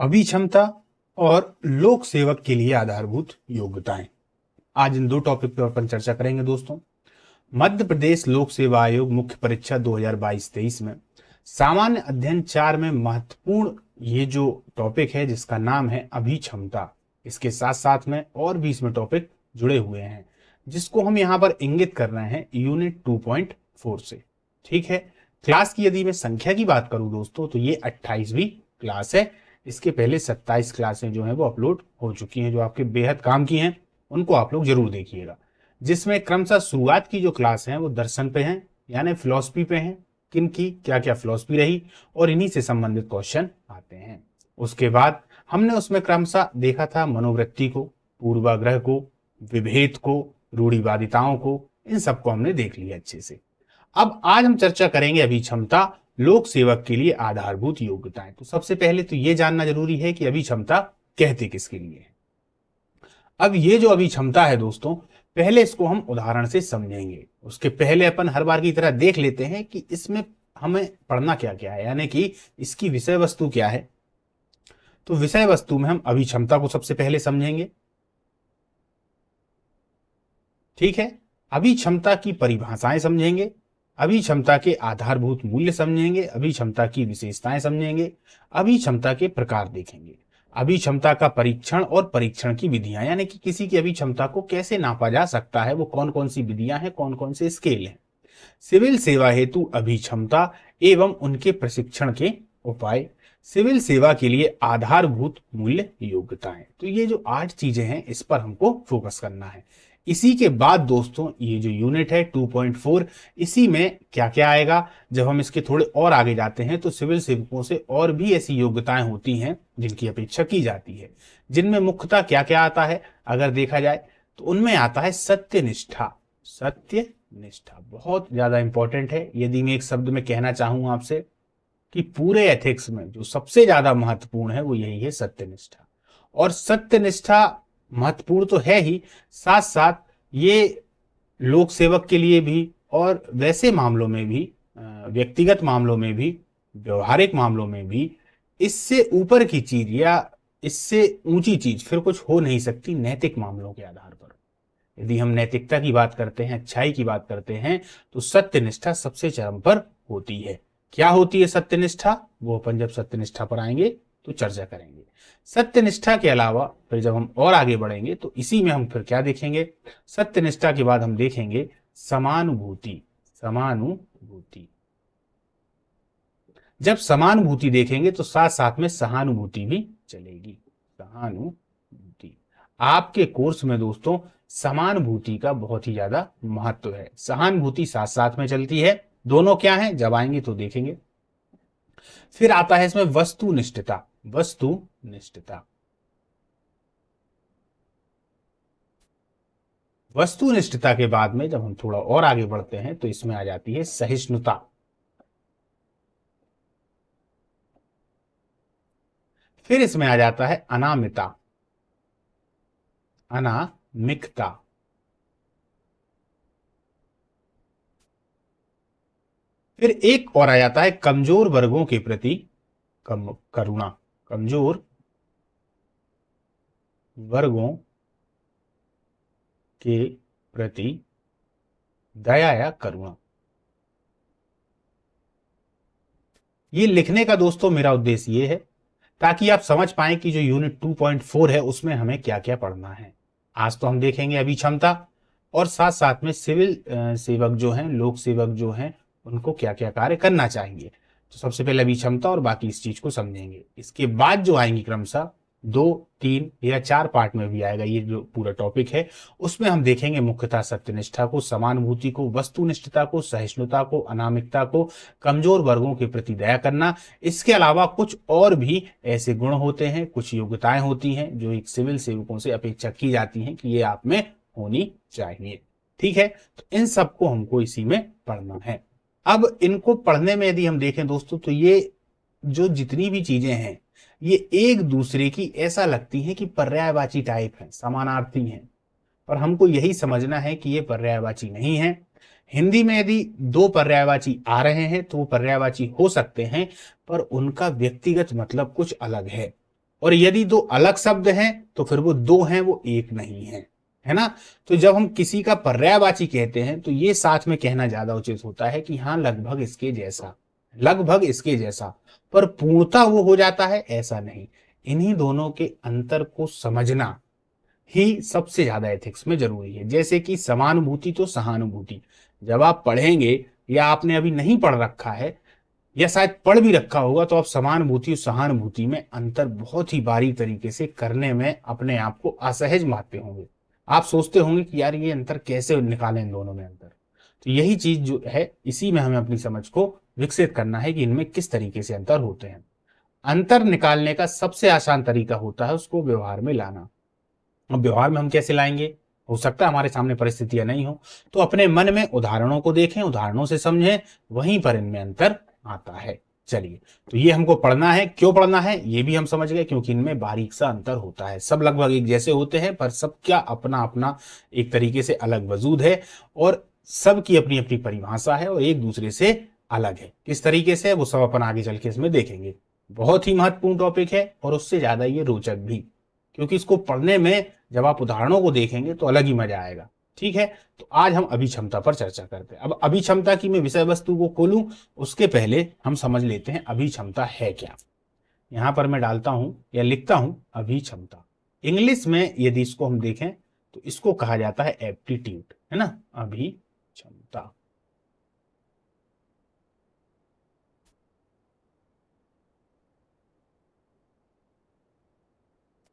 अभिक्षमता और लोक सेवक के लिए आधारभूत योग्यताएं आज इन दो टॉपिक पर अपन चर्चा करेंगे दोस्तों मध्य प्रदेश लोक सेवा आयोग मुख्य परीक्षा 2022-23 में सामान्य अध्ययन चार में महत्वपूर्ण ये जो टॉपिक है जिसका नाम है अभिक्षमता इसके साथ साथ में और भी इसमें टॉपिक जुड़े हुए हैं जिसको हम यहाँ पर इंगित कर रहे हैं यूनिट 2.4 से ठीक है क्लास की यदि मैं संख्या की बात करूं दोस्तों तो ये 28वीं क्लास है इसके पहले 27 क्लासें जो हैं वो अपलोड हो चुकी हैं जो आपके बेहद काम की हैं उनको आप लोग जरूर देखिएगा जिसमें क्रमशः शुरुआत की जो क्लास है वो दर्शन पे हैं यानी फिलोसफी पे हैं किन की क्या क्या फिलोसफी रही और इन्हीं से संबंधित क्वेश्चन आते हैं उसके बाद हमने उसमें क्रमशः देखा था मनोवृत्ति को पूर्वाग्रह को विभेद को रूढ़िवादिताओं को इन सबको हमने देख लिया अच्छे से अब आज हम चर्चा करेंगे अभी क्षमता लोक सेवक के लिए आधारभूत योग्यताएं तो सबसे पहले तो ये जानना जरूरी है कि अभी क्षमता कहते किसके लिए अब ये जो अभी क्षमता है दोस्तों पहले इसको हम उदाहरण से समझेंगे उसके पहले अपन हर बार की तरह देख लेते हैं कि इसमें हमें पढ़ना क्या क्या है यानी कि इसकी विषय वस्तु क्या है तो विषय वस्तु में हम अभी क्षमता को सबसे पहले समझेंगे ठीक है अभी क्षमता की परिभाषाएं समझेंगे अभी क्षमता के आधारभूत मूल्य समझेंगे अभी क्षमता की विशेषताएं समझेंगे अभी क्षमता के प्रकार देखेंगे अभी क्षमता का परीक्षण और परीक्षण की विधियां यानी कि किसी की अभी क्षमता को कैसे नापा जा सकता है वो कौन कौन सी विधियां हैं कौन कौन से स्केल हैं सिविल सेवा हेतु अभी क्षमता एवं उनके प्रशिक्षण के उपाय सिविल सेवा के लिए आधारभूत मूल्य योग्यताएं तो ये जो आठ चीजें हैं इस पर हमको फोकस करना है इसी के बाद दोस्तों ये जो यूनिट है 2.4 इसी में क्या क्या आएगा जब हम इसके थोड़े और आगे जाते हैं तो सिविल सेवकों से और भी ऐसी योग्यताएं होती हैं जिनकी अपेक्षा की जाती है जिनमें मुख्यता क्या क्या आता है अगर देखा जाए तो उनमें आता है सत्य निष्ठा सत्य निष्ठा बहुत ज्यादा इंपॉर्टेंट है यदि मैं एक शब्द में कहना चाहूं आपसे कि पूरे एथिक्स में जो सबसे ज्यादा महत्वपूर्ण है वो यही है सत्यनिष्ठा और सत्यनिष्ठा महत्वपूर्ण तो है ही साथ साथ ये लोक सेवक के लिए भी और वैसे मामलों में भी व्यक्तिगत मामलों में भी व्यवहारिक मामलों में भी इससे ऊपर की चीज या इससे ऊंची चीज फिर कुछ हो नहीं सकती नैतिक मामलों के आधार पर यदि हम नैतिकता की बात करते हैं अच्छाई की बात करते हैं तो सत्यनिष्ठा सबसे चरम पर होती है क्या होती है सत्यनिष्ठा वो अपन जब सत्यनिष्ठा पर आएंगे तो चर्चा करेंगे सत्यनिष्ठा के अलावा फिर जब हम और आगे बढ़ेंगे तो इसी में हम फिर क्या देखेंगे सत्यनिष्ठा के बाद हम देखेंगे समानुभूति समानुभूति जब समानुभूति देखेंगे तो साथ साथ में सहानुभूति भी चलेगी सहानुभूति आपके कोर्स में दोस्तों समानुभूति का बहुत ही ज्यादा महत्व है सहानुभूति साथ साथ में चलती है दोनों क्या है जब आएंगे तो देखेंगे फिर आता है इसमें वस्तुनिष्ठता वस्तु निष्ठता वस्तुनिष्ठता के बाद में जब हम थोड़ा और आगे बढ़ते हैं तो इसमें आ जाती है सहिष्णुता फिर इसमें आ जाता है अनामिता अनामिकता फिर एक और आ जाता है कमजोर वर्गों के प्रति कम, करुणा कमजोर वर्गों के प्रति दया या करुणा ये लिखने का दोस्तों मेरा उद्देश्य ये है ताकि आप समझ पाए कि जो यूनिट 2.4 है उसमें हमें क्या क्या पढ़ना है आज तो हम देखेंगे अभी क्षमता और साथ साथ में सिविल सेवक जो हैं लोक सेवक जो हैं उनको क्या क्या कार्य करना चाहिए तो सबसे पहले अभी क्षमता और बाकी इस चीज को समझेंगे इसके बाद जो आएंगी क्रमशः दो तीन या चार पार्ट में भी आएगा ये जो पूरा टॉपिक है उसमें हम देखेंगे मुख्यतः सत्यनिष्ठा को समानुभूति को वस्तुनिष्ठता को सहिष्णुता को अनामिकता को कमजोर वर्गों के प्रति दया करना इसके अलावा कुछ और भी ऐसे गुण होते हैं कुछ योग्यताएं होती हैं जो एक सिविल सेवकों से अपेक्षा की जाती है कि ये आप में होनी चाहिए ठीक है तो इन सबको हमको इसी में पढ़ना है अब इनको पढ़ने में यदि हम देखें दोस्तों तो ये जो जितनी भी चीजें हैं ये एक दूसरे की ऐसा लगती है कि पर्यायवाची टाइप है समानार्थी है और हमको यही समझना है कि ये पर्यायवाची नहीं है हिंदी में यदि दो पर्यायवाची आ रहे हैं तो वो पर्यायवाची हो सकते हैं पर उनका व्यक्तिगत मतलब कुछ अलग है और यदि दो अलग शब्द हैं तो फिर वो दो हैं वो एक नहीं है है ना तो जब हम किसी का पर्यायवाची कहते हैं तो ये साथ में कहना ज्यादा उचित होता है कि हाँ लगभग इसके जैसा लगभग इसके जैसा पर पूर्णता वो हो जाता है ऐसा नहीं इन्हीं दोनों के अंतर को समझना ही सबसे ज्यादा एथिक्स में जरूरी है जैसे कि समानुभूति तो सहानुभूति जब आप पढ़ेंगे या आपने अभी नहीं पढ़ रखा है या शायद पढ़ भी रखा होगा तो आप समानुभूति और सहानुभूति में अंतर बहुत ही बारीक तरीके से करने में अपने आप को असहज मानते होंगे आप सोचते होंगे कि यार ये अंतर कैसे निकालें इन दोनों में अंतर तो यही चीज जो है इसी में हमें अपनी समझ को विकसित करना है कि इनमें किस तरीके से अंतर होते हैं अंतर निकालने का सबसे आसान तरीका होता है उसको व्यवहार में लाना अब व्यवहार में हम कैसे लाएंगे हो सकता है हमारे सामने परिस्थितियां नहीं हो तो अपने मन में उदाहरणों को देखें उदाहरणों से समझें वहीं पर इनमें अंतर आता है चलिए तो ये हमको पढ़ना है क्यों पढ़ना है ये भी हम समझ गए क्योंकि इनमें बारीक सा अंतर होता है सब लगभग एक जैसे होते हैं पर सब क्या अपना अपना एक तरीके से अलग वजूद है और सबकी अपनी अपनी परिभाषा है और एक दूसरे से अलग है किस तरीके से वो सब अपन आगे चल के इसमें देखेंगे बहुत ही महत्वपूर्ण टॉपिक है और उससे ज्यादा ये रोचक भी क्योंकि इसको पढ़ने में जब आप उदाहरणों को देखेंगे तो अलग ही मजा आएगा ठीक है तो आज हम अभिक्षमता पर चर्चा करते हैं अब अभिक्षमता की मैं विषय वस्तु को खोलूं उसके पहले हम समझ लेते हैं अभिक्षमता है क्या यहां पर मैं डालता हूं या लिखता हूं अभिक्षमता इंग्लिश में यदि इसको हम देखें तो इसको कहा जाता है एप्टीट्यूड है ना अभिक्षमता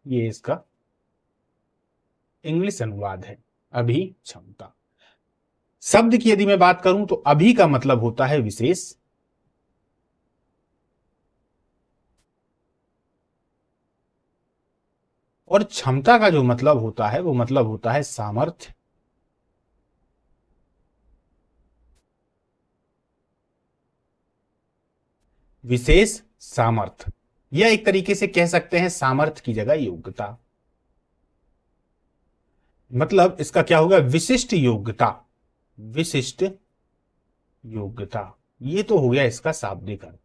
ये इसका इंग्लिश अनुवाद है अभी क्षमता शब्द की यदि मैं बात करूं तो अभी का मतलब होता है विशेष और क्षमता का जो मतलब होता है वो मतलब होता है सामर्थ्य विशेष सामर्थ्य या एक तरीके से कह सकते हैं सामर्थ्य की जगह योग्यता मतलब इसका क्या होगा विशिष्ट योग्यता विशिष्ट योग्यता ये तो हो गया इसका शाब्दिक अर्थ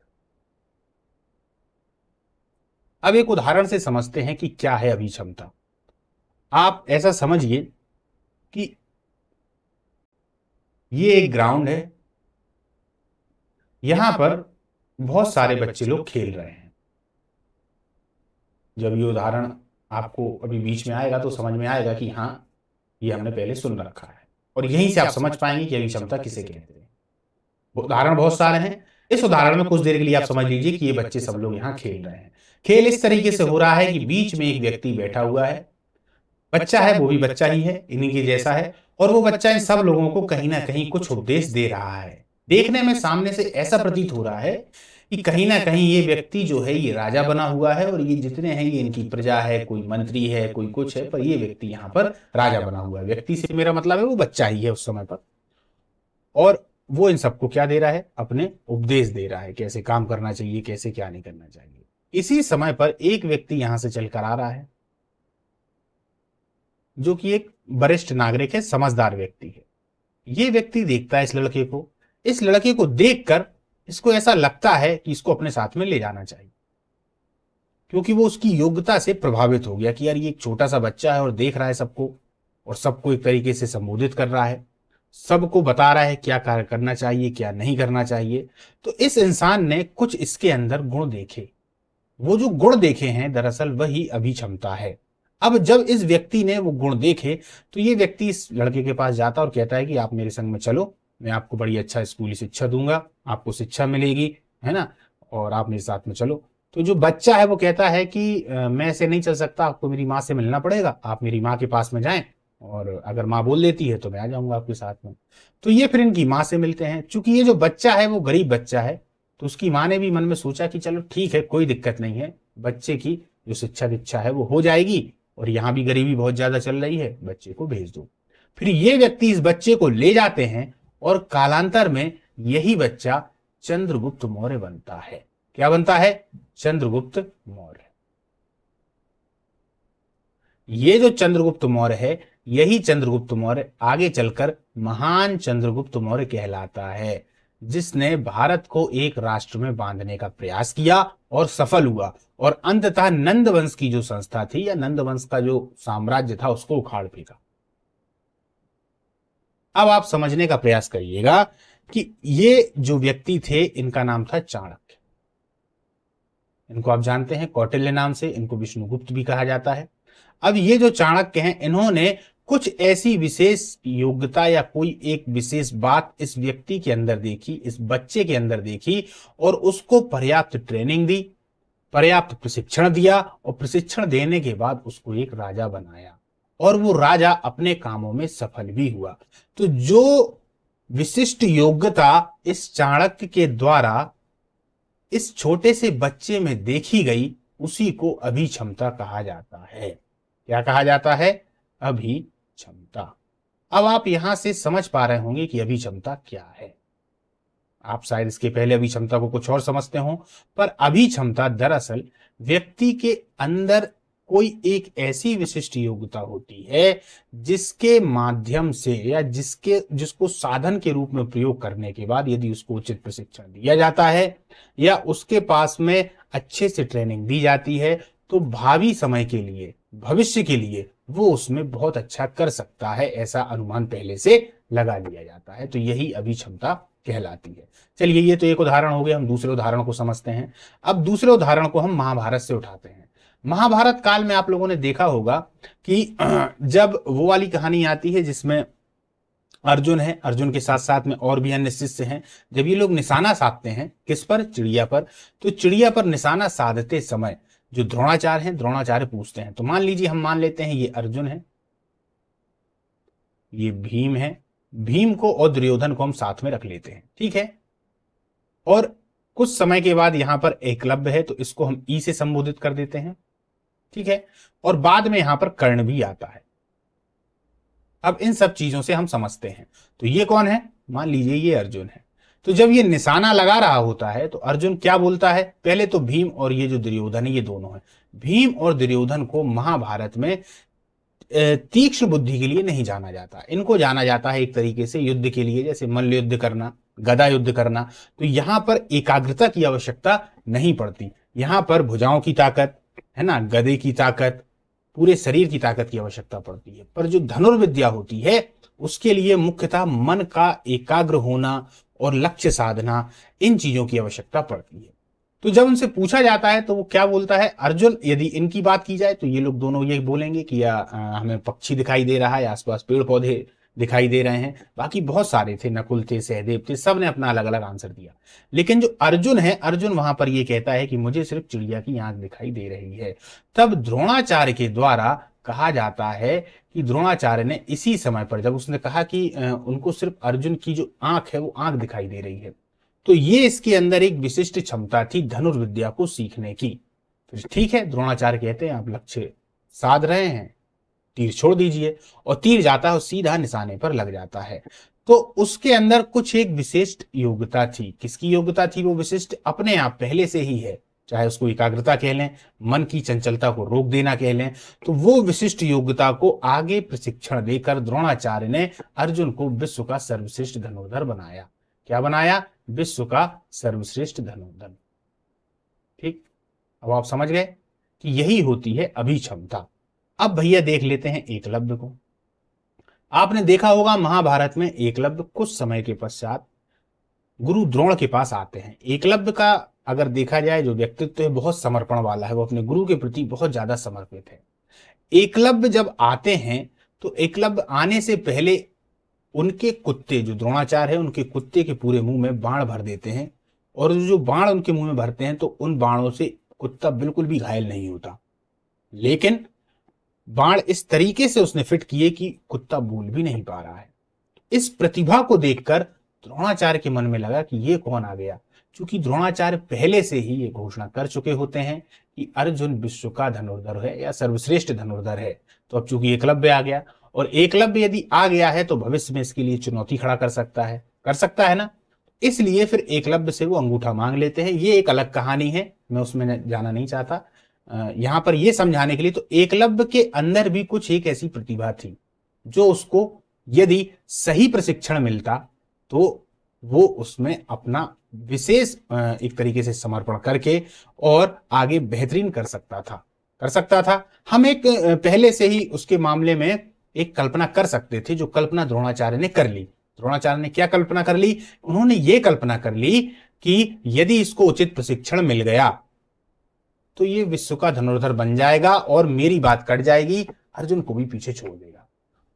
अब एक उदाहरण से समझते हैं कि क्या है अभी क्षमता आप ऐसा समझिए कि ये एक ग्राउंड है यहां पर बहुत सारे बच्चे लोग खेल रहे हैं जब ये उदाहरण आपको अभी बीच में आएगा तो समझ में आएगा कि हाँ ये हमने पहले सुन रखा है और यहीं से आप समझ पाएंगे कि अभिक्षमता किसे कहते हैं उदाहरण बहुत सारे हैं इस उदाहरण में कुछ देर के लिए आप समझ लीजिए कि ये बच्चे सब लोग यहाँ खेल रहे हैं खेल इस तरीके से हो रहा है कि बीच में एक व्यक्ति बैठा हुआ है बच्चा है वो भी बच्चा ही है इन्हीं के जैसा है और वो बच्चा इन सब लोगों को कहीं ना कहीं कुछ उपदेश दे रहा है देखने में सामने से ऐसा प्रतीत हो रहा है कि कहीं ना कहीं ये व्यक्ति जो है ये राजा बना हुआ है और ये जितने हैं ये इनकी प्रजा है कोई मंत्री है कोई कुछ है पर ये व्यक्ति यहाँ पर राजा बना हुआ है व्यक्ति से मेरा मतलब है वो बच्चा ही है उस समय पर और वो इन सबको क्या दे रहा है अपने उपदेश दे रहा है कैसे काम करना चाहिए कैसे क्या नहीं करना चाहिए इसी समय पर एक व्यक्ति यहां से चलकर आ रहा है जो कि एक वरिष्ठ नागरिक है समझदार व्यक्ति है ये व्यक्ति देखता है इस लड़के को इस लड़के को देखकर इसको ऐसा लगता है कि इसको अपने साथ में ले जाना चाहिए क्योंकि वो उसकी योग्यता से प्रभावित हो गया कि यार ये एक छोटा सा बच्चा है और देख रहा है सबको और सबको एक तरीके से संबोधित कर रहा है सबको बता रहा है क्या कार्य करना चाहिए क्या नहीं करना चाहिए तो इस इंसान ने कुछ इसके अंदर गुण देखे वो जो गुण देखे हैं दरअसल वही अभी क्षमता है अब जब इस व्यक्ति ने वो गुण देखे तो ये व्यक्ति इस लड़के के पास जाता और कहता है कि आप मेरे संग में चलो मैं आपको बड़ी अच्छा स्कूली शिक्षा दूंगा आपको शिक्षा मिलेगी है ना और आप मेरे साथ में चलो तो जो बच्चा है वो कहता है कि मैं से नहीं चल सकता आपको मेरी माँ से मिलना पड़ेगा आप मेरी माँ के पास में जाएं और अगर माँ बोल देती है तो मैं आ जाऊंगा आपके साथ में तो ये फिर इनकी माँ से मिलते हैं चूंकि ये जो बच्चा है वो गरीब बच्चा है तो उसकी माँ ने भी मन में सोचा कि चलो ठीक है कोई दिक्कत नहीं है बच्चे की जो शिक्षा दीक्षा है वो हो जाएगी और यहाँ भी गरीबी बहुत ज्यादा चल रही है बच्चे को भेज दो फिर ये व्यक्ति इस बच्चे को ले जाते हैं और कालांतर में यही बच्चा चंद्रगुप्त मौर्य बनता है क्या बनता है चंद्रगुप्त मौर्य ये जो चंद्रगुप्त मौर्य है यही चंद्रगुप्त मौर्य आगे चलकर महान चंद्रगुप्त मौर्य कहलाता है जिसने भारत को एक राष्ट्र में बांधने का प्रयास किया और सफल हुआ और अंततः नंद वंश की जो संस्था थी या नंद वंश का जो साम्राज्य था उसको उखाड़ फेंका अब आप समझने का प्रयास करिएगा कि ये जो व्यक्ति थे इनका नाम था चाणक्य इनको आप जानते हैं कौटिल्य नाम से इनको विष्णुगुप्त भी कहा जाता है अब ये जो चाणक्य हैं इन्होंने कुछ ऐसी विशेष योग्यता या कोई एक विशेष बात इस व्यक्ति के अंदर देखी इस बच्चे के अंदर देखी और उसको पर्याप्त ट्रेनिंग दी पर्याप्त प्रशिक्षण दिया और प्रशिक्षण देने के बाद उसको एक राजा बनाया और वो राजा अपने कामों में सफल भी हुआ तो जो विशिष्ट योग्यता इस चाणक्य के द्वारा इस छोटे से बच्चे में देखी गई उसी को अभी क्षमता कहा जाता है क्या कहा जाता है अभी क्षमता अब आप यहां से समझ पा रहे होंगे कि अभी क्षमता क्या है आप शायद इसके पहले अभी क्षमता को कुछ और समझते हो पर अभी क्षमता दरअसल व्यक्ति के अंदर कोई एक ऐसी विशिष्ट योग्यता होती है जिसके माध्यम से या जिसके जिसको साधन के रूप में प्रयोग करने के बाद यदि उसको उचित प्रशिक्षण दिया जाता है या उसके पास में अच्छे से ट्रेनिंग दी जाती है तो भावी समय के लिए भविष्य के लिए वो उसमें बहुत अच्छा कर सकता है ऐसा अनुमान पहले से लगा लिया जाता है तो यही अभी क्षमता कहलाती है चलिए ये तो एक उदाहरण हो गया हम दूसरे उदाहरण को समझते हैं अब दूसरे उदाहरण को हम महाभारत से उठाते हैं महाभारत काल में आप लोगों ने देखा होगा कि जब वो वाली कहानी आती है जिसमें अर्जुन है अर्जुन के साथ साथ में और भी अन्य शिष्य हैं जब ये लोग निशाना साधते हैं किस पर चिड़िया पर तो चिड़िया पर निशाना साधते समय जो द्रोणाचार्य हैं द्रोणाचार्य पूछते हैं तो मान लीजिए हम मान लेते हैं ये अर्जुन है ये भीम है भीम को और दुर्योधन को हम साथ में रख लेते हैं ठीक है और कुछ समय के बाद यहां पर एकलव्य है तो इसको हम ई से संबोधित कर देते हैं ठीक है और बाद में यहां पर कर्ण भी आता है अब इन सब चीजों से हम समझते हैं तो ये कौन है मान लीजिए ये अर्जुन है तो जब ये निशाना लगा रहा होता है तो अर्जुन क्या बोलता है पहले तो भीम और ये जो दुर्योधन है ये दोनों है भीम और दुर्योधन को महाभारत में तीक्ष्ण बुद्धि के लिए नहीं जाना जाता इनको जाना जाता है एक तरीके से युद्ध के लिए जैसे मल्ल युद्ध करना गदा युद्ध करना तो यहां पर एकाग्रता की आवश्यकता नहीं पड़ती यहां पर भुजाओं की ताकत है ना गदे की ताकत पूरे शरीर की ताकत की आवश्यकता पड़ती है पर जो धनुर्विद्या होती है उसके लिए मुख्यतः मन का एकाग्र होना और लक्ष्य साधना इन चीजों की आवश्यकता पड़ती है तो जब उनसे पूछा जाता है तो वो क्या बोलता है अर्जुन यदि इनकी बात की जाए तो ये लोग दोनों ये बोलेंगे कि या हमें पक्षी दिखाई दे रहा है आसपास पेड़ पौधे दिखाई दे रहे हैं बाकी बहुत सारे थे नकुल थे सहदेव थे सब ने अपना अलग अलग आंसर दिया लेकिन जो अर्जुन है अर्जुन वहां पर यह कहता है कि मुझे सिर्फ चिड़िया की आंख दिखाई दे रही है तब द्रोणाचार्य के द्वारा कहा जाता है कि द्रोणाचार्य ने इसी समय पर जब उसने कहा कि उनको सिर्फ अर्जुन की जो आंख है वो आंख दिखाई दे रही है तो ये इसके अंदर एक विशिष्ट क्षमता थी धनुर्विद्या को सीखने की फिर तो ठीक है द्रोणाचार्य कहते हैं आप लक्ष्य साध रहे हैं तीर छोड़ दीजिए और तीर जाता है सीधा निशाने पर लग जाता है तो उसके अंदर कुछ एक विशिष्ट योग्यता थी किसकी योग्यता थी वो विशिष्ट अपने आप पहले से ही है चाहे उसको एकाग्रता कह लें मन की चंचलता को रोक देना कह लें तो वो विशिष्ट योग्यता को आगे प्रशिक्षण देकर द्रोणाचार्य ने अर्जुन को विश्व का सर्वश्रेष्ठ धनुर्धर बनाया क्या बनाया विश्व का सर्वश्रेष्ठ धनुर्धर ठीक अब आप समझ गए कि यही होती है क्षमता अब भैया देख लेते हैं एकलव्य को आपने देखा होगा महाभारत में एकलव्य कुछ समय के पश्चात गुरु द्रोण के पास आते हैं एकलव्य का अगर देखा जाए जो व्यक्तित्व तो है बहुत समर्पण वाला है वो अपने गुरु के प्रति बहुत ज्यादा समर्पित है एकलव्य जब आते हैं तो एकलव्य आने से पहले उनके कुत्ते जो द्रोणाचार है उनके कुत्ते के पूरे मुंह में बाण भर देते हैं और जो बाण उनके मुंह में भरते हैं तो उन बाणों से कुत्ता बिल्कुल भी घायल नहीं होता लेकिन बाण इस तरीके से उसने फिट किए कि कुत्ता बोल भी नहीं पा रहा है इस प्रतिभा को देखकर द्रोणाचार्य के मन में लगा कि ये कौन आ गया क्योंकि द्रोणाचार्य पहले से ही ये घोषणा कर चुके होते हैं कि अर्जुन विश्व का धनुर्धर है या सर्वश्रेष्ठ धनुर्धर है तो अब चूंकि एकलव्य आ गया और एकलव्य यदि आ गया है तो भविष्य में इसके लिए चुनौती खड़ा कर सकता है कर सकता है ना इसलिए फिर एकलव्य से वो अंगूठा मांग लेते हैं ये एक अलग कहानी है मैं उसमें जाना नहीं चाहता यहां पर यह समझाने के लिए तो एकलव्य के अंदर भी कुछ एक ऐसी प्रतिभा थी जो उसको यदि सही प्रशिक्षण मिलता तो वो उसमें अपना विशेष एक तरीके से समर्पण करके और आगे बेहतरीन कर सकता था कर सकता था हम एक पहले से ही उसके मामले में एक कल्पना कर सकते थे जो कल्पना द्रोणाचार्य ने कर ली द्रोणाचार्य ने क्या कल्पना कर ली उन्होंने ये कल्पना कर ली कि यदि इसको उचित प्रशिक्षण मिल गया तो ये विश्व का धनुर्धर बन जाएगा और मेरी बात कट जाएगी अर्जुन को भी पीछे छोड़ देगा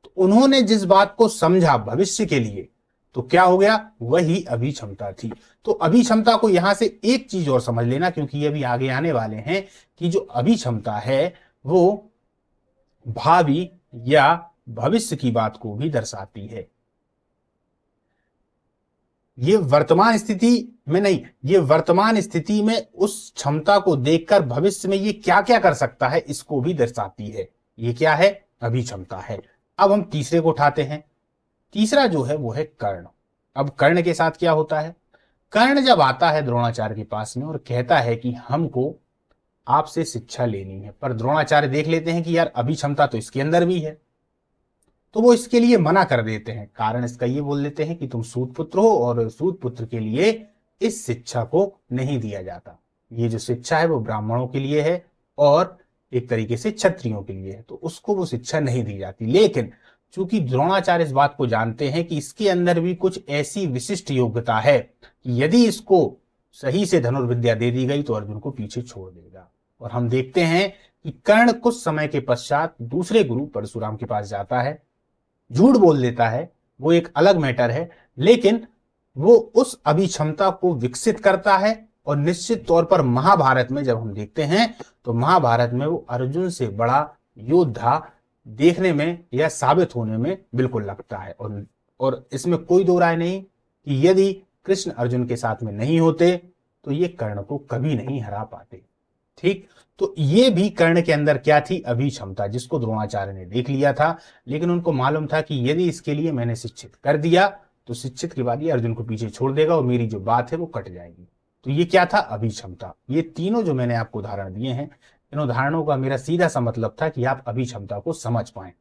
तो उन्होंने जिस बात को समझा भविष्य के लिए तो क्या हो गया वही अभी क्षमता थी तो अभी क्षमता को यहां से एक चीज और समझ लेना क्योंकि ये अभी आगे आने वाले हैं कि जो अभी क्षमता है वो भावी या भविष्य की बात को भी दर्शाती है ये वर्तमान स्थिति में नहीं ये वर्तमान स्थिति में उस क्षमता को देखकर भविष्य में ये क्या क्या कर सकता है इसको भी दर्शाती है ये क्या है अभी क्षमता है अब हम तीसरे को उठाते हैं तीसरा जो है वो है कर्ण अब कर्ण के साथ क्या होता है कर्ण जब आता है द्रोणाचार्य के पास में और कहता है कि हमको आपसे शिक्षा लेनी है पर द्रोणाचार्य देख लेते हैं कि यार अभी क्षमता तो इसके अंदर भी है तो वो इसके लिए मना कर देते हैं कारण इसका ये बोल देते हैं कि तुम सूत पुत्र हो और सूत पुत्र के लिए इस शिक्षा को नहीं दिया जाता ये जो शिक्षा है वो ब्राह्मणों के लिए है और एक तरीके से क्षत्रियों के लिए है तो उसको वो शिक्षा नहीं दी जाती लेकिन चूंकि द्रोणाचार्य इस बात को जानते हैं कि इसके अंदर भी कुछ ऐसी विशिष्ट योग्यता है कि यदि इसको सही से धनुर्विद्या दे दी गई तो अर्जुन को पीछे छोड़ देगा और हम देखते हैं कि कर्ण कुछ समय के पश्चात दूसरे गुरु परशुराम के पास जाता है झूठ बोल देता है वो एक अलग मैटर है लेकिन वो उस अभिक्षमता को विकसित करता है और निश्चित तौर पर महाभारत में जब हम देखते हैं तो महाभारत में वो अर्जुन से बड़ा योद्धा देखने में या साबित होने में बिल्कुल लगता है और और इसमें कोई दो राय नहीं कि यदि कृष्ण अर्जुन के साथ में नहीं होते तो ये कर्ण को कभी नहीं हरा पाते ठीक तो ये भी कर्ण के अंदर क्या थी अभी क्षमता जिसको द्रोणाचार्य ने देख लिया था लेकिन उनको मालूम था कि यदि इसके लिए मैंने शिक्षित कर दिया तो शिक्षित के बाद ये अर्जुन को पीछे छोड़ देगा और मेरी जो बात है वो कट जाएगी तो ये क्या था अभी क्षमता ये तीनों जो मैंने आपको उदाहरण दिए हैं इन उदाहरणों का मेरा सीधा सा मतलब था कि आप अभी क्षमता को समझ पाए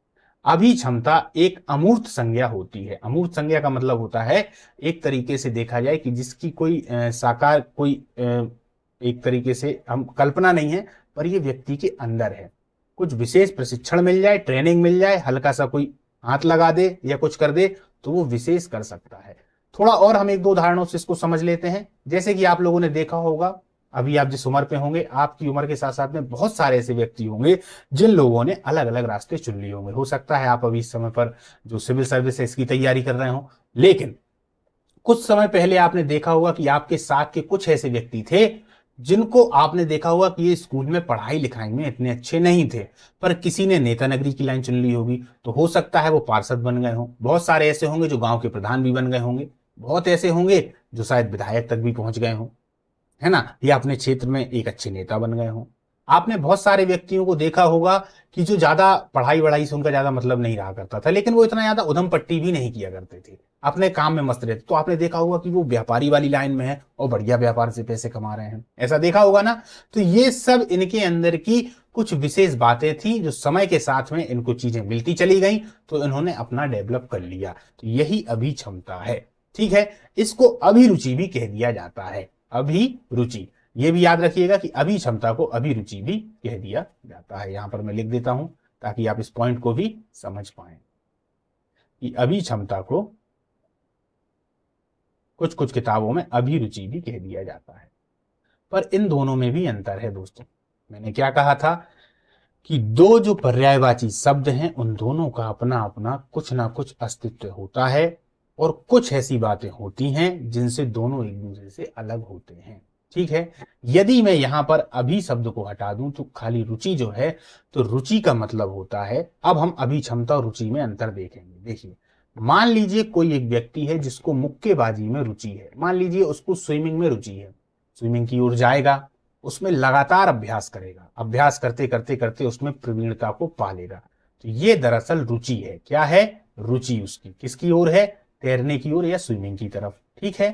अभी क्षमता एक अमूर्त संज्ञा होती है अमूर्त संज्ञा का मतलब होता है एक तरीके से देखा जाए कि जिसकी कोई साकार कोई एक तरीके से हम कल्पना नहीं है पर ये व्यक्ति के अंदर है कुछ विशेष प्रशिक्षण मिल जाए ट्रेनिंग मिल जाए हल्का सा कोई हाथ लगा दे या कुछ कर दे तो वो विशेष कर सकता है थोड़ा और हम एक दो उदाहरणों से इसको समझ लेते हैं जैसे कि आप लोगों ने देखा होगा अभी आप जिस उम्र पे होंगे आपकी उम्र के साथ साथ में बहुत सारे ऐसे व्यक्ति होंगे जिन लोगों ने अलग अलग रास्ते चुन लिए होंगे हो सकता है आप अभी इस समय पर जो सिविल सर्विस है इसकी तैयारी कर रहे हो लेकिन कुछ समय पहले आपने देखा होगा कि आपके साथ के कुछ ऐसे व्यक्ति थे जिनको आपने देखा होगा कि ये स्कूल में पढ़ाई लिखाई में इतने अच्छे नहीं थे पर किसी ने नेता नगरी की लाइन चुन ली होगी तो हो सकता है वो पार्षद बन गए हों बहुत सारे ऐसे होंगे जो गांव के प्रधान भी बन गए होंगे बहुत ऐसे होंगे जो शायद विधायक तक भी पहुंच गए हों है ना या अपने क्षेत्र में एक अच्छे नेता बन गए हों आपने बहुत सारे व्यक्तियों को देखा होगा कि जो ज्यादा पढ़ाई वढ़ाई से उनका ज्यादा मतलब नहीं रहा करता था लेकिन वो इतना ज्यादा उधम पट्टी भी नहीं किया करते थे अपने काम में मस्त रहते तो आपने देखा होगा कि वो व्यापारी वाली लाइन में है और बढ़िया व्यापार से पैसे कमा रहे हैं ऐसा देखा होगा ना तो ये सब इनके अंदर की कुछ विशेष बातें थी जो समय के साथ में इनको चीजें मिलती चली गई तो इन्होंने अपना डेवलप कर लिया तो यही अभी क्षमता है ठीक है इसको अभिरुचि भी कह दिया जाता है अभिरुचि ये भी याद रखिएगा कि अभी क्षमता को अभिरुचि भी कह दिया जाता है यहां पर मैं लिख देता हूं ताकि आप इस पॉइंट को भी समझ पाए कि अभी क्षमता को कुछ कुछ किताबों में अभिरुचि भी कह दिया जाता है पर इन दोनों में भी अंतर है दोस्तों मैंने क्या कहा था कि दो जो पर्यायवाची शब्द हैं उन दोनों का अपना अपना कुछ ना कुछ अस्तित्व होता है और कुछ ऐसी बातें होती हैं जिनसे दोनों एक दूसरे से अलग होते हैं ठीक है यदि मैं यहां पर अभी शब्द को हटा दूं तो खाली रुचि जो है तो रुचि का मतलब होता है अब हम अभी क्षमता और रुचि में अंतर देखेंगे देखिए मान लीजिए कोई एक व्यक्ति है जिसको मुक्केबाजी में रुचि है मान लीजिए उसको स्विमिंग में रुचि है स्विमिंग की ओर जाएगा उसमें लगातार अभ्यास करेगा अभ्यास करते करते करते उसमें प्रवीणता को पालेगा तो ये दरअसल रुचि है क्या है रुचि उसकी किसकी ओर है तैरने की ओर या स्विमिंग की तरफ ठीक है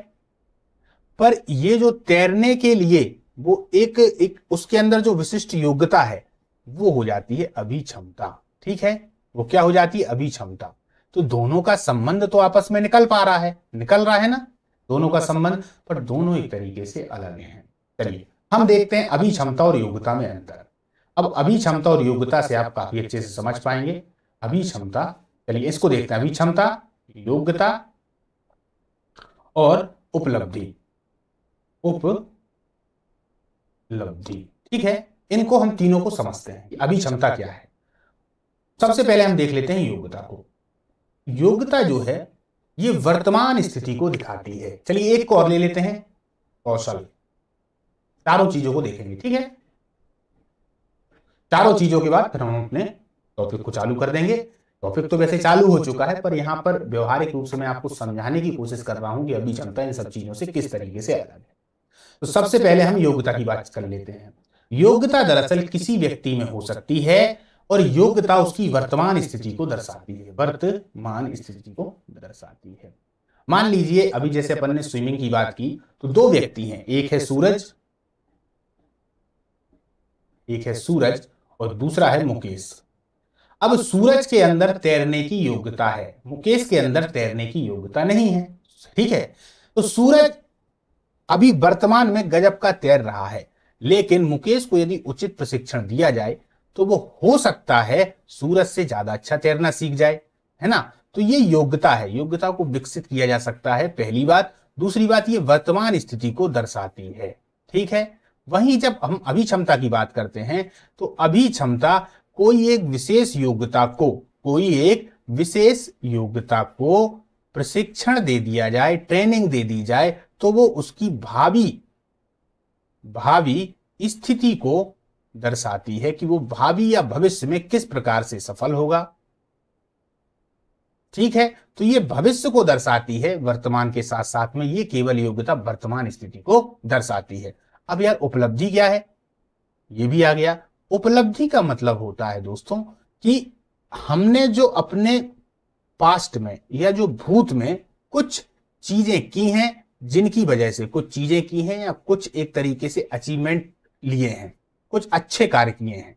पर ये जो तैरने के लिए वो एक एक उसके अंदर जो विशिष्ट योग्यता है वो हो जाती है अभी क्षमता ठीक है वो क्या हो जाती है अभी क्षमता तो दोनों का संबंध तो आपस में निकल पा रहा है निकल रहा है ना दोनों का संबंध पर दोनों एक तरीके से अलग हैं चलिए हम देखते हैं अभी क्षमता और योग्यता में अंतर अब अभी क्षमता और योग्यता से आप काफी अच्छे से समझ पाएंगे अभी क्षमता चलिए इसको देखते हैं अभी क्षमता योग्यता और उपलब्धि उपलब्धि ठीक है इनको हम तीनों को समझते हैं अभी क्षमता क्या है सबसे पहले हम देख लेते हैं योग्यता को योग्यता जो है ये वर्तमान स्थिति को दिखाती है चलिए एक को और ले लेते हैं कौशल चारों चीजों को देखेंगे ठीक है चारों चीजों के बाद फिर हम अपने टॉपिक को चालू कर देंगे टॉपिक तो वैसे चालू हो चुका है पर यहां पर व्यवहारिक रूप से मैं आपको समझाने की कोशिश कर रहा हूँ कि अभी जनता इन सब चीजों से किस तरीके से अलग है तो सबसे पहले हम योग्यता की बात कर लेते हैं योग्यता दरअसल किसी व्यक्ति में हो सकती है और योग्यता उसकी वर्तमान स्थिति को दर्शाती है वर्तमान स्थिति को दर्शाती है मान लीजिए अभी जैसे अपन ने स्विमिंग की बात की तो दो व्यक्ति हैं एक है सूरज एक है सूरज और दूसरा है मुकेश अब सूरज के अंदर तैरने की योग्यता है मुकेश के अंदर तैरने की योग्यता नहीं है ठीक है तो सूरज अभी वर्तमान में गजब का तैर रहा है लेकिन मुकेश को यदि उचित प्रशिक्षण दिया जाए तो वो हो सकता है सूरज से ज्यादा अच्छा तैरना सीख जाए है ना तो ये योग्यता है योग्यता को विकसित किया जा सकता है पहली बात दूसरी बात ये वर्तमान स्थिति को दर्शाती है ठीक है वहीं जब हम अभी क्षमता की बात करते हैं तो अभी क्षमता कोई एक विशेष योग्यता को कोई एक विशेष योग्यता को प्रशिक्षण दे दिया जाए ट्रेनिंग दे दी जाए तो वो उसकी भावी भावी स्थिति को दर्शाती है कि वो भावी या भविष्य में किस प्रकार से सफल होगा ठीक है तो ये भविष्य को दर्शाती है वर्तमान के साथ साथ में ये केवल योग्यता वर्तमान स्थिति को दर्शाती है अब यार उपलब्धि क्या है ये भी आ गया उपलब्धि का मतलब होता है दोस्तों कि हमने जो अपने पास्ट में या जो भूत में कुछ चीजें की हैं जिनकी वजह से कुछ चीजें की हैं या कुछ एक तरीके से अचीवमेंट लिए हैं कुछ अच्छे कार्य किए हैं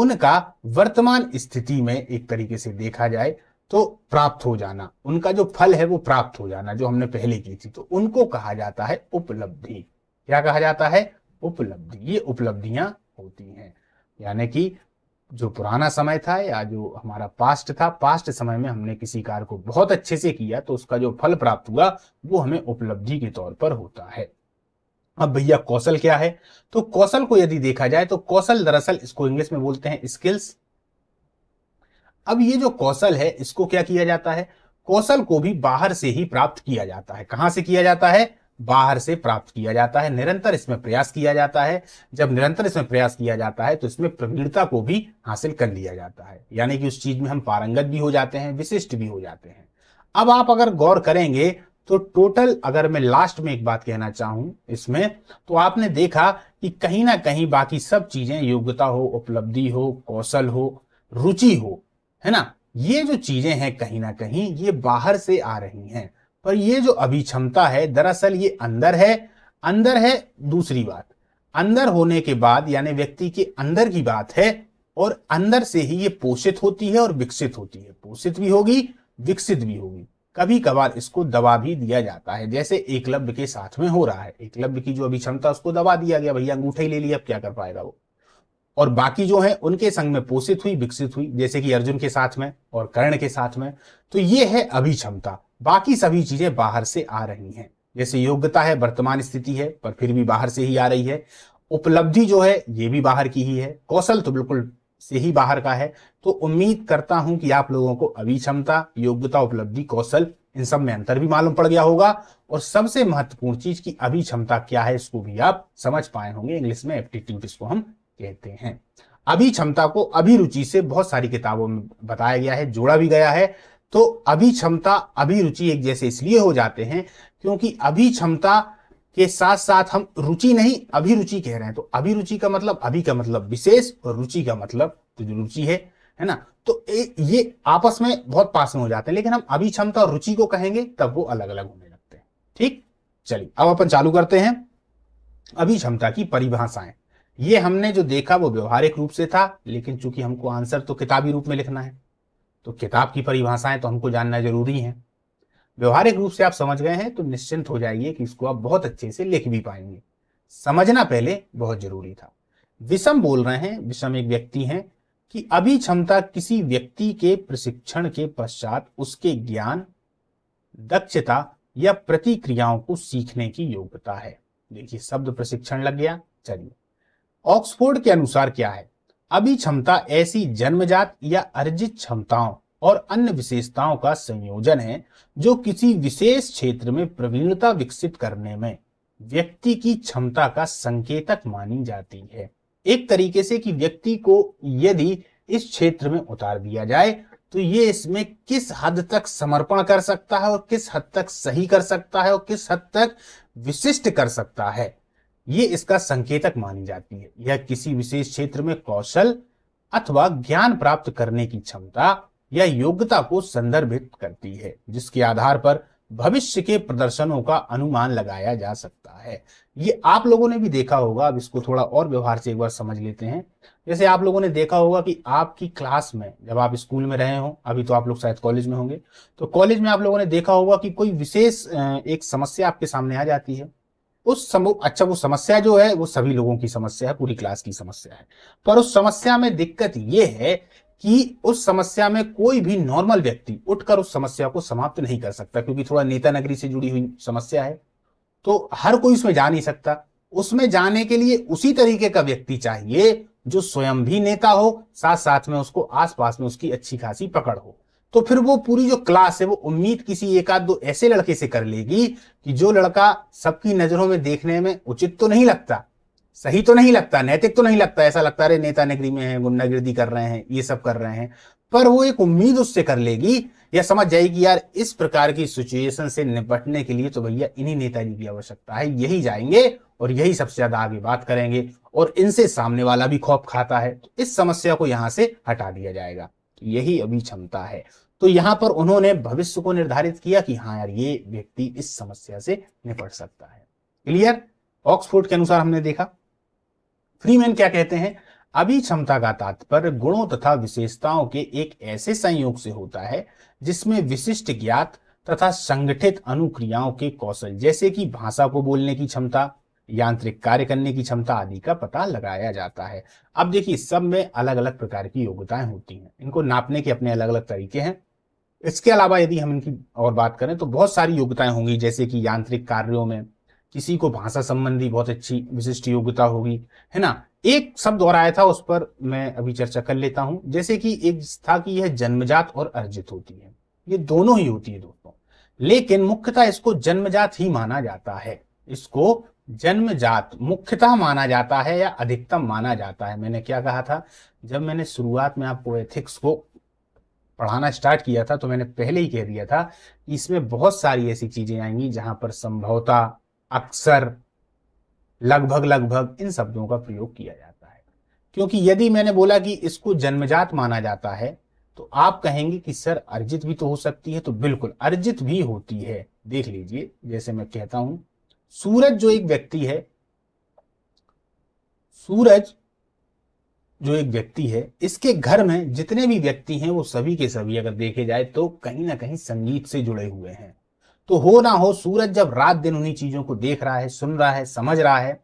उनका वर्तमान स्थिति में एक तरीके से देखा जाए तो प्राप्त हो जाना उनका जो फल है वो प्राप्त हो जाना जो हमने पहले की थी तो उनको कहा जाता है उपलब्धि क्या कहा जाता है उपलब्धि ये उपलब्धियां होती हैं यानी कि जो पुराना समय था या जो हमारा पास्ट था पास्ट समय में हमने किसी कार्य को बहुत अच्छे से किया तो उसका जो फल प्राप्त हुआ वो हमें उपलब्धि के तौर पर होता है अब भैया कौशल क्या है तो कौशल को यदि देखा जाए तो कौशल दरअसल इसको इंग्लिश में बोलते हैं स्किल्स अब ये जो कौशल है इसको क्या किया जाता है कौशल को भी बाहर से ही प्राप्त किया जाता है कहां से किया जाता है बाहर से प्राप्त किया जाता है निरंतर इसमें प्रयास किया जाता है जब निरंतर इसमें प्रयास किया जाता है तो इसमें प्रवीणता को भी हासिल कर लिया जाता है यानी कि उस चीज में हम पारंगत भी हो जाते हैं विशिष्ट भी हो जाते हैं अब आप अगर गौर करेंगे तो टोटल अगर मैं लास्ट में एक बात कहना चाहूं इसमें तो आपने देखा कि कहीं ना कहीं बाकी सब चीजें योग्यता हो उपलब्धि हो कौशल हो रुचि हो है ना ये जो चीजें हैं कहीं ना कहीं ये बाहर से आ रही हैं पर ये जो अभिक्षमता है दरअसल ये अंदर है अंदर है दूसरी बात अंदर होने के बाद यानी व्यक्ति के अंदर की बात है और अंदर से ही ये पोषित होती है और विकसित होती है पोषित भी होगी विकसित भी होगी कभी कभार इसको दबा भी दिया जाता है जैसे एकलव्य के साथ में हो रहा है एकलव्य की जो अभिक्षमता उसको दबा दिया गया भैया अंगूठा ही ले लिया अब क्या कर पाएगा वो और बाकी जो है उनके संग में पोषित हुई विकसित हुई जैसे कि अर्जुन के साथ में और कर्ण के साथ में तो ये है अभिक्षमता बाकी सभी चीजें बाहर से आ रही हैं जैसे योग्यता है वर्तमान स्थिति है पर फिर भी बाहर से ही आ रही है उपलब्धि जो है ये भी बाहर की ही है कौशल तो बिल्कुल से ही बाहर का है तो उम्मीद करता हूं कि आप लोगों को अभी क्षमता योग्यता उपलब्धि कौशल इन सब में अंतर भी मालूम पड़ गया होगा और सबसे महत्वपूर्ण चीज की अभी क्षमता क्या है इसको भी आप समझ पाए होंगे इंग्लिश में एप्टीट्यूड इसको हम कहते हैं अभी क्षमता को अभिरुचि से बहुत सारी किताबों में बताया गया है जोड़ा भी गया है तो अभी क्षमता अभी रुचि एक जैसे इसलिए हो जाते हैं क्योंकि अभी क्षमता के साथ साथ हम रुचि नहीं अभिरुचि कह रहे हैं तो अभिरुचि का मतलब अभी का मतलब विशेष और रुचि का मतलब तो जो रुचि है है ना तो ए, ये आपस में बहुत पास में हो जाते हैं लेकिन हम अभी क्षमता और रुचि को कहेंगे तब वो अलग अलग होने लगते हैं ठीक चलिए अब अपन चालू करते हैं अभी क्षमता की परिभाषाएं ये हमने जो देखा वो व्यवहारिक रूप से था लेकिन चूंकि हमको आंसर तो किताबी रूप में लिखना है तो किताब की परिभाषाएं तो हमको जानना जरूरी है व्यवहारिक रूप से आप समझ गए हैं तो निश्चिंत हो जाइए कि इसको आप बहुत अच्छे से लिख भी पाएंगे समझना पहले बहुत जरूरी था विषम बोल रहे हैं विषम एक व्यक्ति है कि अभी क्षमता किसी व्यक्ति के प्रशिक्षण के पश्चात उसके ज्ञान दक्षता या प्रतिक्रियाओं को सीखने की योग्यता है देखिए शब्द प्रशिक्षण लग गया चलिए ऑक्सफोर्ड के अनुसार क्या है अभी क्षमता ऐसी जन्मजात या अर्जित क्षमताओं और अन्य विशेषताओं का संयोजन है जो किसी विशेष क्षेत्र में प्रवीणता विकसित करने में व्यक्ति की क्षमता का संकेतक मानी जाती है एक तरीके से कि व्यक्ति को यदि इस क्षेत्र में उतार दिया जाए तो ये इसमें किस हद तक समर्पण कर सकता है और किस हद तक सही कर सकता है और किस हद तक विशिष्ट कर सकता है ये इसका संकेतक मानी जाती है यह किसी विशेष क्षेत्र में कौशल अथवा ज्ञान प्राप्त करने की क्षमता या योग्यता को संदर्भित करती है जिसके आधार पर भविष्य के प्रदर्शनों का अनुमान लगाया जा सकता है ये आप लोगों ने भी देखा होगा अब इसको थोड़ा और व्यवहार से एक बार समझ लेते हैं जैसे आप लोगों ने देखा होगा कि आपकी क्लास में जब आप स्कूल में रहे हो अभी तो आप लोग शायद कॉलेज में होंगे तो कॉलेज में आप लोगों ने देखा होगा कि कोई विशेष एक समस्या आपके सामने आ जाती है उस समूह अच्छा वो समस्या जो है वो सभी लोगों की समस्या है पूरी क्लास की समस्या है पर उस समस्या में दिक्कत ये है कि उस समस्या में कोई भी नॉर्मल व्यक्ति उठकर उस समस्या को समाप्त नहीं कर सकता क्योंकि थोड़ा नेता नगरी से जुड़ी हुई समस्या है तो हर कोई उसमें जा नहीं सकता उसमें जाने के लिए उसी तरीके का व्यक्ति चाहिए जो स्वयं भी नेता हो साथ साथ में उसको आसपास में उसकी अच्छी खासी पकड़ हो तो फिर वो पूरी जो क्लास है वो उम्मीद किसी एक आध दो ऐसे लड़के से कर लेगी कि जो लड़का सबकी नजरों में देखने में उचित तो नहीं लगता सही तो नहीं लगता नैतिक तो नहीं लगता ऐसा लगता अरे नेता नगरी में है गुंडागिर्दी कर रहे हैं ये सब कर रहे हैं पर वो एक उम्मीद उससे कर लेगी या समझ जाएगी यार इस प्रकार की सिचुएशन से निपटने के लिए तो भैया इन्हीं नेताजी की आवश्यकता है यही जाएंगे और यही सबसे ज्यादा आगे बात करेंगे और इनसे सामने वाला भी खौफ खाता है तो इस समस्या को यहां से हटा दिया जाएगा तो यही अभी क्षमता है तो यहाँ पर उन्होंने भविष्य को निर्धारित किया कि हाँ यार ये व्यक्ति इस समस्या से निपट सकता है क्लियर ऑक्सफोर्ड के अनुसार हमने देखा फ्रीमैन क्या कहते हैं अभी क्षमता का तात्पर्य गुणों तथा विशेषताओं के एक ऐसे संयोग से होता है जिसमें विशिष्ट ज्ञात तथा संगठित अनुक्रियाओं के कौशल जैसे कि भाषा को बोलने की क्षमता यांत्रिक कार्य करने की क्षमता आदि का पता लगाया जाता है अब देखिए सब में अलग अलग प्रकार की योग्यताएं होती हैं इनको नापने के अपने अलग अलग तरीके हैं इसके अलावा यदि हम इनकी और बात करें तो बहुत सारी योग्यताएं होंगी जैसे कि यांत्रिक कार्यों में किसी को भाषा संबंधी बहुत अच्छी विशिष्ट योग्यता होगी है ना एक शब्द और आया था उस पर मैं अभी चर्चा कर लेता हूं जैसे कि एक था कि यह जन्मजात और अर्जित होती है ये दोनों ही होती है दोस्तों लेकिन मुख्यतः इसको जन्मजात ही माना जाता है इसको जन्मजात मुख्यतः माना जाता है या अधिकतम माना जाता है मैंने क्या कहा था जब मैंने शुरुआत में आपको एथिक्स को पढ़ाना स्टार्ट किया था तो मैंने पहले ही कह दिया था कि इसमें बहुत सारी ऐसी चीजें आएंगी जहां पर संभवता अक्सर लगभग लगभग इन शब्दों का प्रयोग किया जाता है क्योंकि यदि मैंने बोला कि इसको जन्मजात माना जाता है तो आप कहेंगे कि सर अर्जित भी तो हो सकती है तो बिल्कुल अर्जित भी होती है देख लीजिए जैसे मैं कहता हूं सूरज जो एक व्यक्ति है सूरज जो एक व्यक्ति है इसके घर में जितने भी व्यक्ति हैं वो सभी के सभी अगर देखे जाए तो कहीं ना कहीं संगीत से जुड़े हुए हैं तो हो ना हो सूरज जब रात दिन उन्हीं चीजों को देख रहा है सुन रहा है समझ रहा है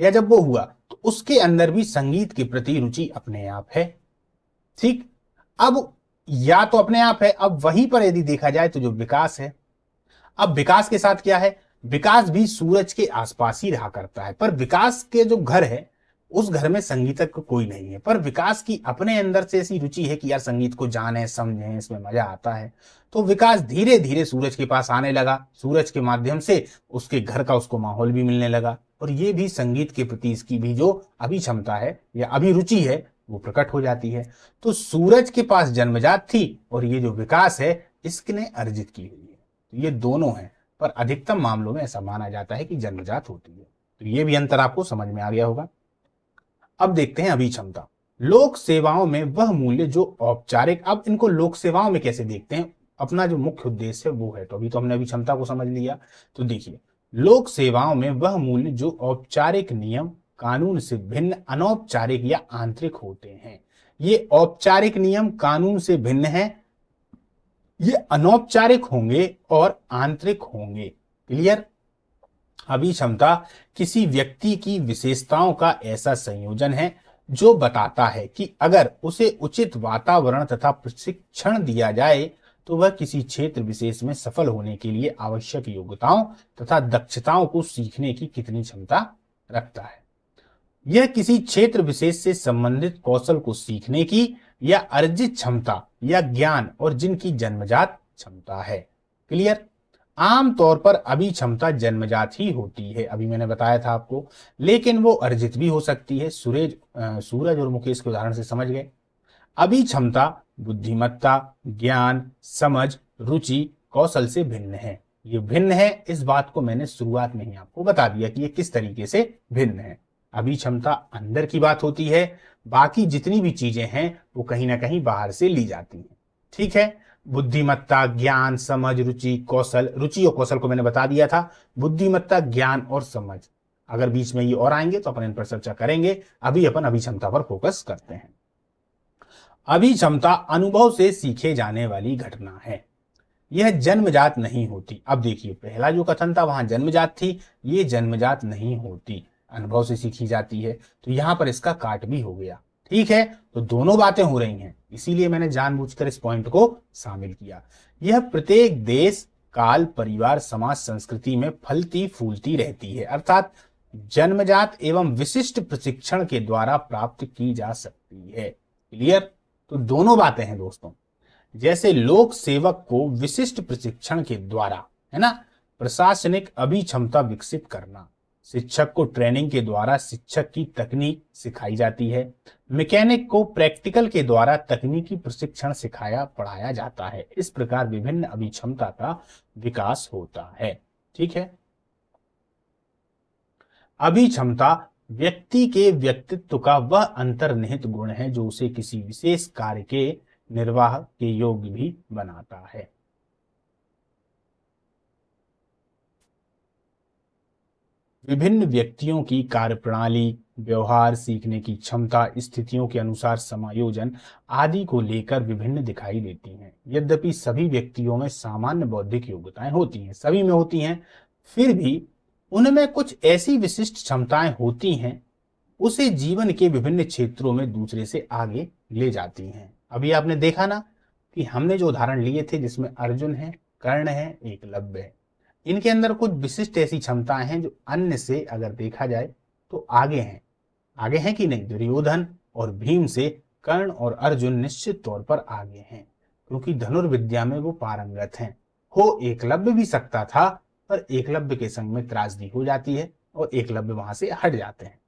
या जब वो हुआ तो उसके अंदर भी संगीत के प्रति रुचि अपने आप है ठीक अब या तो अपने आप है अब वहीं पर यदि देखा जाए तो जो विकास है अब विकास के साथ क्या है विकास भी सूरज के आसपास ही रहा करता है पर विकास के जो घर है उस घर में संगीतक को कोई नहीं है पर विकास की अपने अंदर से ऐसी रुचि है कि यार संगीत को जाने समझे इसमें मजा आता है तो विकास धीरे धीरे सूरज के पास आने लगा सूरज के माध्यम से उसके घर का उसको माहौल भी मिलने लगा और ये भी संगीत के प्रति इसकी भी जो अभी क्षमता है या अभी रुचि है वो प्रकट हो जाती है तो सूरज के पास जन्मजात थी और ये जो विकास है इसने अर्जित की हुई है तो ये दोनों है पर अधिकतम मामलों में ऐसा माना जाता है कि जन्मजात होती है तो ये भी अंतर आपको समझ में आ गया होगा अब देखते हैं अभी क्षमता लोक सेवाओं में वह मूल्य जो औपचारिक अब इनको लोक सेवाओं में कैसे देखते हैं अपना जो मुख्य उद्देश्य है वो है तो अभी तो हमने अभी क्षमता को समझ लिया तो देखिए लोक सेवाओं में वह मूल्य जो औपचारिक नियम कानून से भिन्न अनौपचारिक या आंतरिक होते हैं ये औपचारिक नियम कानून से भिन्न है ये अनौपचारिक होंगे और आंतरिक होंगे क्लियर अभी क्षमता किसी व्यक्ति की विशेषताओं का ऐसा संयोजन है जो बताता है कि अगर उसे उचित वातावरण तथा प्रशिक्षण दिया जाए तो वह किसी क्षेत्र विशेष में सफल होने के लिए आवश्यक योग्यताओं तथा दक्षताओं को सीखने की कितनी क्षमता रखता है यह किसी क्षेत्र विशेष से संबंधित कौशल को सीखने की या अर्जित क्षमता या ज्ञान और जिनकी जन्मजात क्षमता है क्लियर आमतौर पर अभी क्षमता जन्मजात ही होती है अभी मैंने बताया था आपको लेकिन वो अर्जित भी हो सकती है सूरज सूरज और मुकेश के उदाहरण से समझ गए अभी क्षमता बुद्धिमत्ता ज्ञान समझ रुचि कौशल से भिन्न है ये भिन्न है इस बात को मैंने शुरुआत में ही आपको बता दिया कि ये किस तरीके से भिन्न है अभी क्षमता अंदर की बात होती है बाकी जितनी भी चीजें हैं वो कहीं ना कहीं बाहर से ली जाती हैं ठीक है बुद्धिमत्ता ज्ञान समझ रुचि कौशल रुचि और कौशल को मैंने बता दिया था बुद्धिमत्ता ज्ञान और समझ अगर बीच में ये और आएंगे तो अपन इन पर चर्चा करेंगे अभी अपन अभी क्षमता पर फोकस करते हैं अभी क्षमता अनुभव से सीखे जाने वाली घटना है यह जन्मजात नहीं होती अब देखिए पहला जो कथन था वहां जन्मजात थी ये जन्मजात नहीं होती अनुभव से सीखी जाती है तो यहाँ पर इसका काट भी हो गया ठीक है तो दोनों बातें हो रही हैं इसीलिए मैंने जानबूझकर इस पॉइंट को शामिल किया यह प्रत्येक देश काल परिवार समाज संस्कृति में फलती फूलती रहती है अर्थात जन्मजात एवं विशिष्ट प्रशिक्षण के द्वारा प्राप्त की जा सकती है क्लियर तो दोनों बातें हैं दोस्तों जैसे लोक सेवक को विशिष्ट प्रशिक्षण के द्वारा है ना प्रशासनिक अभिक्षमता विकसित करना शिक्षक को ट्रेनिंग के द्वारा शिक्षक की तकनीक सिखाई जाती है मैकेनिक को प्रैक्टिकल के द्वारा तकनीकी प्रशिक्षण सिखाया पढ़ाया जाता है इस प्रकार विभिन्न अभिक्षमता का विकास होता है ठीक है अभिक्षमता व्यक्ति के व्यक्तित्व का वह अंतर्निहित गुण है जो उसे किसी विशेष कार्य के निर्वाह के योग्य भी बनाता है विभिन्न व्यक्तियों की कार्यप्रणाली व्यवहार सीखने की क्षमता स्थितियों के अनुसार समायोजन आदि को लेकर विभिन्न दिखाई देती हैं यद्यपि सभी व्यक्तियों में सामान्य बौद्धिक योग्यताएं होती हैं सभी में होती हैं फिर भी उनमें कुछ ऐसी विशिष्ट क्षमताएं होती हैं उसे जीवन के विभिन्न क्षेत्रों में दूसरे से आगे ले जाती हैं अभी आपने देखा ना कि हमने जो उदाहरण लिए थे जिसमें अर्जुन है कर्ण है एकलव्य है इनके अंदर कुछ विशिष्ट ऐसी क्षमताएं हैं जो अन्य से अगर देखा जाए तो आगे हैं आगे हैं कि नहीं दुर्योधन और भीम से कर्ण और अर्जुन निश्चित तौर पर आगे हैं क्योंकि धनुर्विद्या में वो पारंगत हैं हो एकलव्य भी सकता था पर एकलव्य के संग में त्रासदी हो जाती है और एकलव्य वहां से हट जाते हैं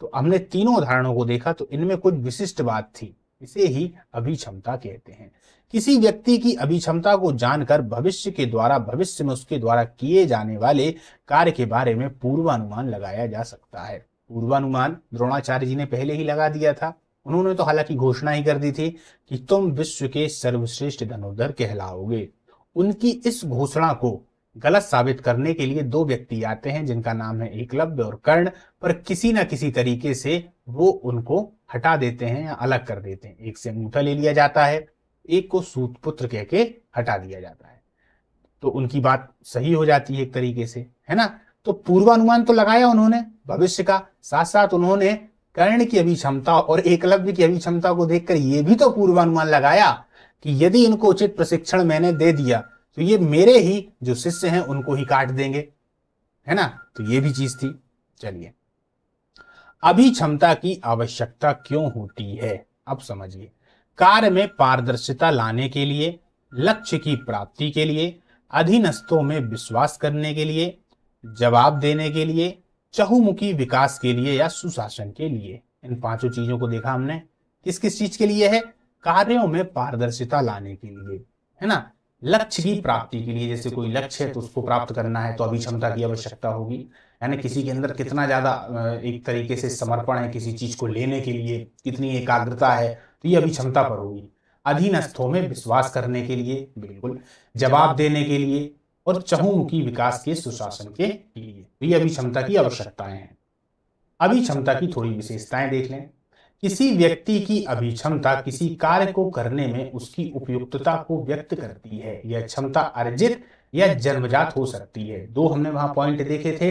तो हमने तीनों उदाहरणों को देखा तो इनमें कुछ विशिष्ट बात थी इसे ही अभिक्षमता कहते हैं किसी व्यक्ति की अभिक्षमता को जानकर भविष्य के द्वारा भविष्य में उसके द्वारा किए जाने वाले कार्य के बारे में पूर्वानुमान लगाया जा सकता है पूर्वानुमान द्रोणाचार्य जी ने पहले ही लगा दिया था उन्होंने तो हालांकि घोषणा ही कर दी थी कि तुम विश्व के सर्वश्रेष्ठ धनुर्धर कहलाओगे उनकी इस घोषणा को गलत साबित करने के लिए दो व्यक्ति आते हैं जिनका नाम है एकलव्य और कर्ण पर किसी ना किसी तरीके से वो उनको हटा देते हैं या अलग कर देते हैं एक से अंगूठा ले लिया जाता है एक को सूतपुत्र कह के हटा दिया जाता है तो उनकी बात सही हो जाती है एक तरीके से है ना तो पूर्वानुमान तो लगाया उन्होंने भविष्य का साथ साथ उन्होंने कर्ण की अभिक्षमता और एकलव्य की अभिक्षमता को देखकर यह भी तो पूर्वानुमान लगाया कि यदि इनको उचित प्रशिक्षण मैंने दे दिया तो ये मेरे ही जो शिष्य हैं उनको ही काट देंगे है ना तो ये भी चीज थी चलिए अभी क्षमता की आवश्यकता क्यों होती है अब समझिए कार्य में पारदर्शिता लाने के लिए लक्ष्य की प्राप्ति के लिए अधीनस्थों में विश्वास करने के लिए जवाब देने के लिए चहुमुखी विकास के लिए या सुशासन के लिए इन पांचों चीजों को देखा हमने किस किस चीज के लिए है कार्यों में पारदर्शिता लाने के लिए है ना लक्ष्य की प्राप्ति के लिए जैसे कोई लक्ष्य है तो उसको प्राप्त करना है तो अभी क्षमता की आवश्यकता होगी यानी किसी के अंदर कितना ज़्यादा एक तरीके से समर्पण है किसी चीज़ को लेने के लिए कितनी एकाग्रता है तो ये अभी क्षमता पर होगी अधीनस्थों में विश्वास करने के लिए बिल्कुल जवाब देने के लिए और चहुमुखी विकास के सुशासन के लिए तो ये अभी क्षमता की आवश्यकताएं हैं अभी क्षमता की थोड़ी विशेषताएं देख लें किसी व्यक्ति की अभिक्षमता किसी कार्य को करने में उसकी उपयुक्तता को व्यक्त करती है यह क्षमता अर्जित या जन्मजात हो सकती है दो हमने वहां पॉइंट देखे थे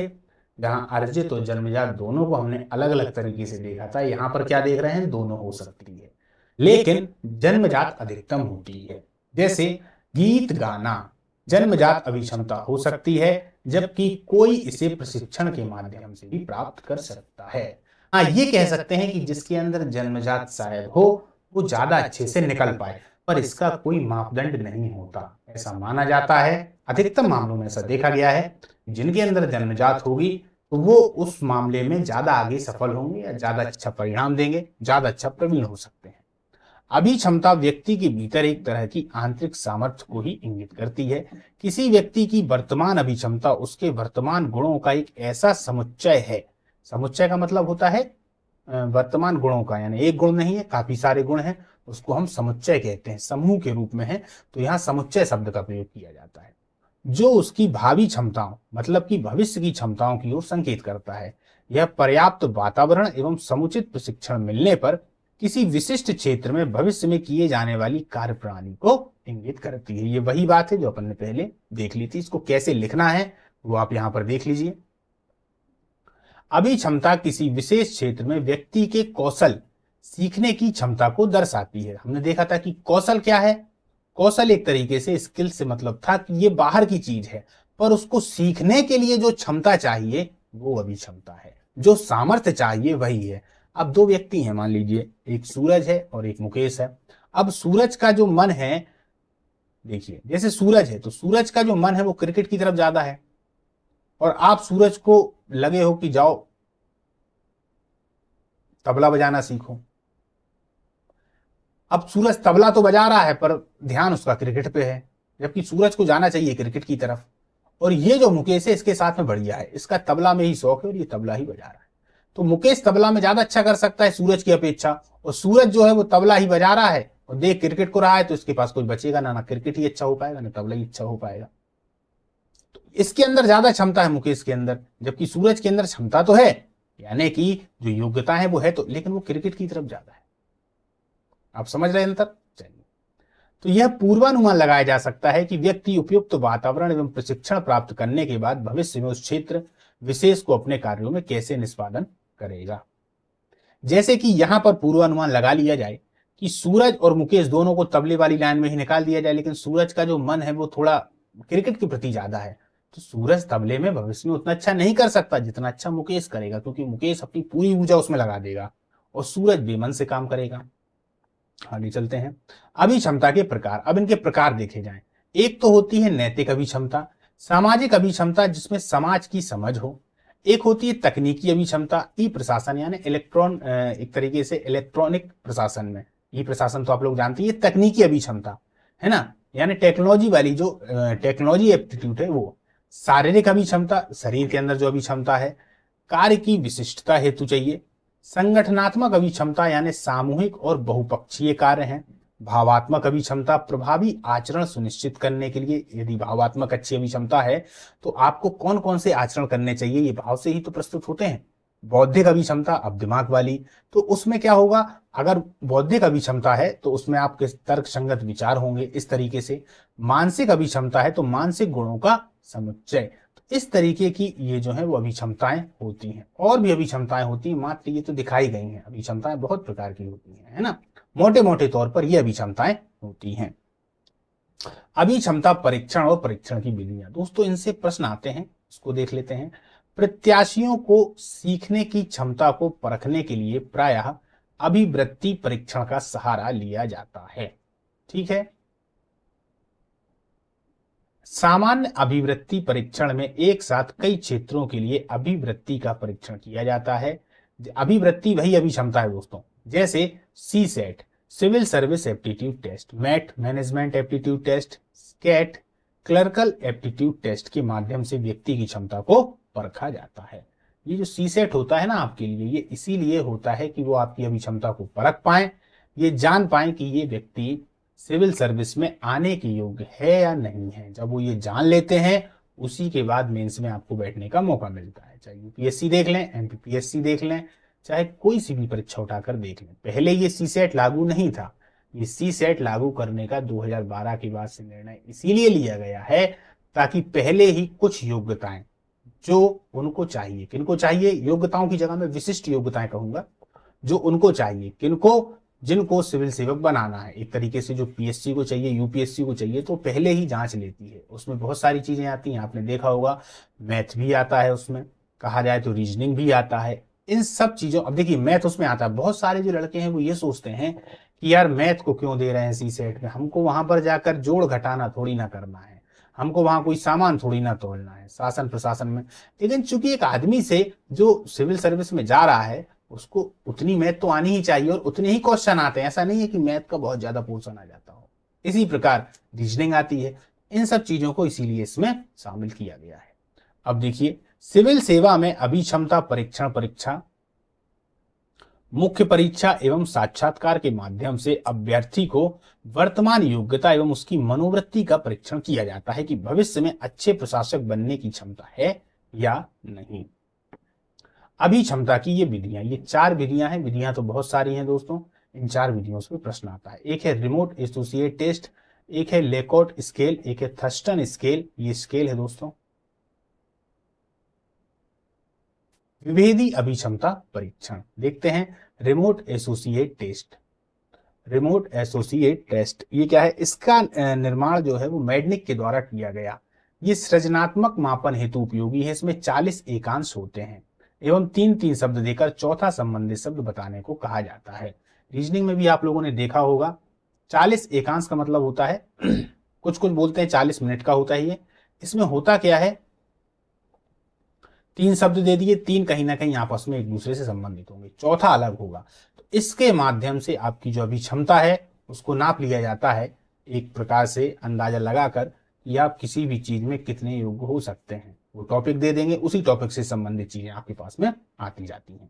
जहां अर्जित और जन्मजात दोनों को हमने अलग अलग तरीके से देखा था यहाँ पर क्या देख रहे हैं दोनों हो सकती है लेकिन जन्मजात अधिकतम होती है जैसे गीत गाना जन्मजात अभिक्षमता हो सकती है जबकि कोई इसे प्रशिक्षण के माध्यम से भी प्राप्त कर सकता है हाँ, हाँ ये कह सकते हैं कि जिसके अंदर जन्मजात शायद हो वो ज्यादा अच्छे से निकल पाए पर इसका कोई मापदंड नहीं होता ऐसा माना जाता है अधिकतर मामलों में ऐसा देखा गया है जिनके अंदर जन्मजात होगी तो वो उस मामले में ज्यादा आगे सफल होंगे या ज्यादा अच्छा परिणाम देंगे ज्यादा अच्छा प्रवीण हो सकते हैं अभी क्षमता व्यक्ति के भीतर एक तरह की आंतरिक सामर्थ्य को ही इंगित करती है किसी व्यक्ति की वर्तमान अभिक्षमता उसके वर्तमान गुणों का एक ऐसा समुच्चय है समुच्चय का मतलब होता है वर्तमान गुणों का यानी एक गुण नहीं है काफी सारे गुण हैं उसको हम समुच्चय कहते हैं समूह के रूप में है तो यहाँ समुच्चय शब्द का प्रयोग किया जाता है जो उसकी भावी क्षमताओं मतलब कि भविष्य की क्षमताओं की ओर संकेत करता है यह पर्याप्त वातावरण एवं समुचित प्रशिक्षण मिलने पर किसी विशिष्ट क्षेत्र में भविष्य में किए जाने वाली कार्य प्रणाली को इंगित करती है ये वही बात है जो अपन ने पहले देख ली थी इसको कैसे लिखना है वो आप यहाँ पर देख लीजिए अभी क्षमता किसी विशेष क्षेत्र में व्यक्ति के कौशल सीखने की क्षमता को दर्शाती है हमने देखा था कि कौशल क्या है कौशल एक तरीके से स्किल से मतलब था कि ये बाहर की चीज है पर उसको सीखने के लिए जो क्षमता चाहिए वो अभी क्षमता है जो सामर्थ्य चाहिए वही है अब दो व्यक्ति हैं मान लीजिए एक सूरज है और एक मुकेश है अब सूरज का जो मन है देखिए जैसे सूरज है तो सूरज का जो मन है वो क्रिकेट की तरफ ज्यादा है और आप सूरज को लगे हो कि जाओ तबला बजाना सीखो अब सूरज तबला तो बजा रहा है पर ध्यान उसका क्रिकेट पे है जबकि सूरज को जाना चाहिए क्रिकेट की तरफ और ये जो मुकेश है इसके साथ में बढ़िया है इसका तबला में ही शौक है और ये तबला ही बजा रहा है तो मुकेश तबला में ज्यादा अच्छा कर सकता है सूरज की अपेक्षा और सूरज जो है वो तबला ही बजा रहा है और देख क्रिकेट को रहा है तो इसके पास कुछ बचेगा ना ना क्रिकेट ही अच्छा हो पाएगा ना तबला ही अच्छा हो पाएगा इसके अंदर ज्यादा क्षमता है मुकेश के अंदर जबकि सूरज के अंदर क्षमता तो है यानी कि जो योग्यता है वो है तो लेकिन वो क्रिकेट की तरफ ज्यादा है आप समझ रहे हैं अंतर चलिए तो यह पूर्वानुमान लगाया जा सकता है कि व्यक्ति उपयुक्त तो वातावरण एवं प्रशिक्षण प्राप्त करने के बाद भविष्य में उस क्षेत्र विशेष को अपने कार्यों में कैसे निष्पादन करेगा जैसे कि यहां पर पूर्वानुमान लगा लिया जाए कि सूरज और मुकेश दोनों को तबले वाली लाइन में ही निकाल दिया जाए लेकिन सूरज का जो मन है वो थोड़ा क्रिकेट के प्रति ज्यादा है तो सूरज तबले में भविष्य में उतना अच्छा नहीं कर सकता जितना अच्छा मुकेश करेगा क्योंकि मुकेश अपनी पूरी ऊर्जा उसमें लगा देगा और सूरज बेमन से काम करेगा आगे चलते हैं अभी क्षमता के प्रकार अब इनके प्रकार देखे जाए एक तो होती है नैतिक क्षमता सामाजिक क्षमता जिसमें समाज की समझ हो एक होती है तकनीकी अभिक्षमता ई प्रशासन यानी इलेक्ट्रॉन एक तरीके से इलेक्ट्रॉनिक प्रशासन में ई प्रशासन तो आप लोग जानते हैं तकनीकी अभिक्षमता है ना यानी टेक्नोलॉजी वाली जो टेक्नोलॉजी एप्टीट्यूड है वो शारीरिक अभिक्षमता शरीर के अंदर जो अभिक्षमता है कार्य की विशिष्टता हेतु चाहिए संगठनात्मक अभिक्षमता यानी सामूहिक और बहुपक्षीय कार्य है भावात्मक अभिक्षमता प्रभावी आचरण सुनिश्चित करने के लिए यदि भावात्मक अच्छी अभिक्षमता है तो आपको कौन कौन से आचरण करने चाहिए ये भाव से ही तो प्रस्तुत होते हैं बौद्धिक अभिक्षमता अब दिमाग वाली तो उसमें क्या होगा अगर बौद्धिक अभिक्षमता है तो उसमें आपके तर्क संगत विचार होंगे इस तरीके से मानसिक अभिक्षमता है तो मानसिक गुणों का समुच्चय तो इस तरीके की ये जो है वो अभिक्षमताएं होती हैं और भी अभिक्षमताएं होती हैं मात्र ये तो दिखाई गई हैं अभिक्षमताएं बहुत प्रकार की होती हैं है ना मोटे मोटे तौर पर ये अभिक्षमताएं होती हैं अभिक्षमता परीक्षण और परीक्षण की विधियां दोस्तों इनसे प्रश्न आते हैं इसको देख लेते हैं प्रत्याशियों को सीखने की क्षमता को परखने के लिए प्रायः अभिवृत्ति परीक्षण का सहारा लिया जाता है ठीक है सामान्य अभिवृत्ति परीक्षण में एक साथ कई क्षेत्रों के लिए अभिवृत्ति का परीक्षण किया जाता है अभिवृत्ति वही अभी क्षमता है दोस्तों जैसे C SAT civil service aptitude test MAT management aptitude test SCAT clerical aptitude test के माध्यम से व्यक्ति की क्षमता को परखा जाता है ये जो सी सेट होता है ना आपके लिए ये इसीलिए होता है कि वो आपकी अभी क्षमता को परख पाए ये जान पाए कि ये व्यक्ति सिविल सर्विस में आने के योग्य है या नहीं है जब वो ये जान लेते हैं उसी के बाद मेंस में आपको बैठने का मौका मिलता है चाहे यूपीएससी देख लें एमपीपीएससी देख लें चाहे कोई सी भी परीक्षा उठाकर देख लें पहले ये सी सेट e लागू नहीं था ये सी सेट e लागू करने का 2012 के बाद से निर्णय इसीलिए लिया गया है ताकि पहले ही कुछ योग्यताएं जो उनको चाहिए किनको चाहिए योग्यताओं की जगह में विशिष्ट योग्यताएं कहूंगा जो उनको चाहिए किनको जिनको सिविल सेवक बनाना है एक तरीके से जो पीएससी को चाहिए यूपीएससी को चाहिए तो पहले ही जांच लेती है उसमें बहुत सारी चीजें आती हैं आपने देखा होगा मैथ भी आता है उसमें कहा जाए तो रीजनिंग भी आता है इन सब चीजों अब देखिए मैथ उसमें आता है बहुत सारे जो लड़के हैं वो ये सोचते हैं कि यार मैथ को क्यों दे रहे हैं सी सेट में हमको वहां पर जाकर जोड़ घटाना थोड़ी ना करना है हमको वहां कोई सामान थोड़ी ना तोड़ना है शासन प्रशासन में लेकिन चूंकि एक आदमी से जो सिविल सर्विस में जा रहा है उसको उतनी मैथ तो आनी ही चाहिए और उतने ही क्वेश्चन आते हैं ऐसा नहीं है कि मैथ का बहुत ज्यादा पोर्सन आ जाता हो इसी प्रकार रीजनिंग आती है इन सब चीजों को इसीलिए इसमें शामिल किया गया है अब देखिए सिविल सेवा में अभी क्षमता परीक्षण परीक्षा मुख्य परीक्षा एवं साक्षात्कार के माध्यम से अभ्यर्थी को वर्तमान योग्यता एवं उसकी मनोवृत्ति का परीक्षण किया जाता है कि भविष्य में अच्छे प्रशासक बनने की क्षमता है या नहीं अभी क्षमता की ये विधियां ये चार विधियां हैं विधियां तो बहुत सारी हैं दोस्तों इन चार विधियों से प्रश्न आता है एक है रिमोट एसोसिएट टेस्ट एक है लेकोट स्केल एक है थर्स्टन स्केल ये स्केल है दोस्तों विभेदी अभिक्षमता परीक्षण देखते हैं remote associate test remote associate test ये क्या है इसका निर्माण जो है वो मैडनिक के द्वारा किया गया ये सृजनात्मक मापन हेतु उपयोगी है इसमें 40 एकांश होते हैं एवं तीन तीन शब्द देकर चौथा संबंधित शब्द बताने को कहा जाता है रीजनिंग में भी आप लोगों ने देखा होगा चालीस एकांश का मतलब होता है कुछ कुछ बोलते हैं चालीस मिनट का होता है इसमें होता क्या है तीन शब्द दे दिए तीन कहीं ना कहीं आपस में एक दूसरे से संबंधित होंगे चौथा अलग होगा तो इसके माध्यम से आपकी जो अभी क्षमता है उसको नाप लिया जाता है एक प्रकार से अंदाजा लगाकर कि आप किसी भी चीज में कितने योग्य हो सकते हैं वो टॉपिक दे देंगे उसी टॉपिक से संबंधित चीजें आपके पास में आती जाती हैं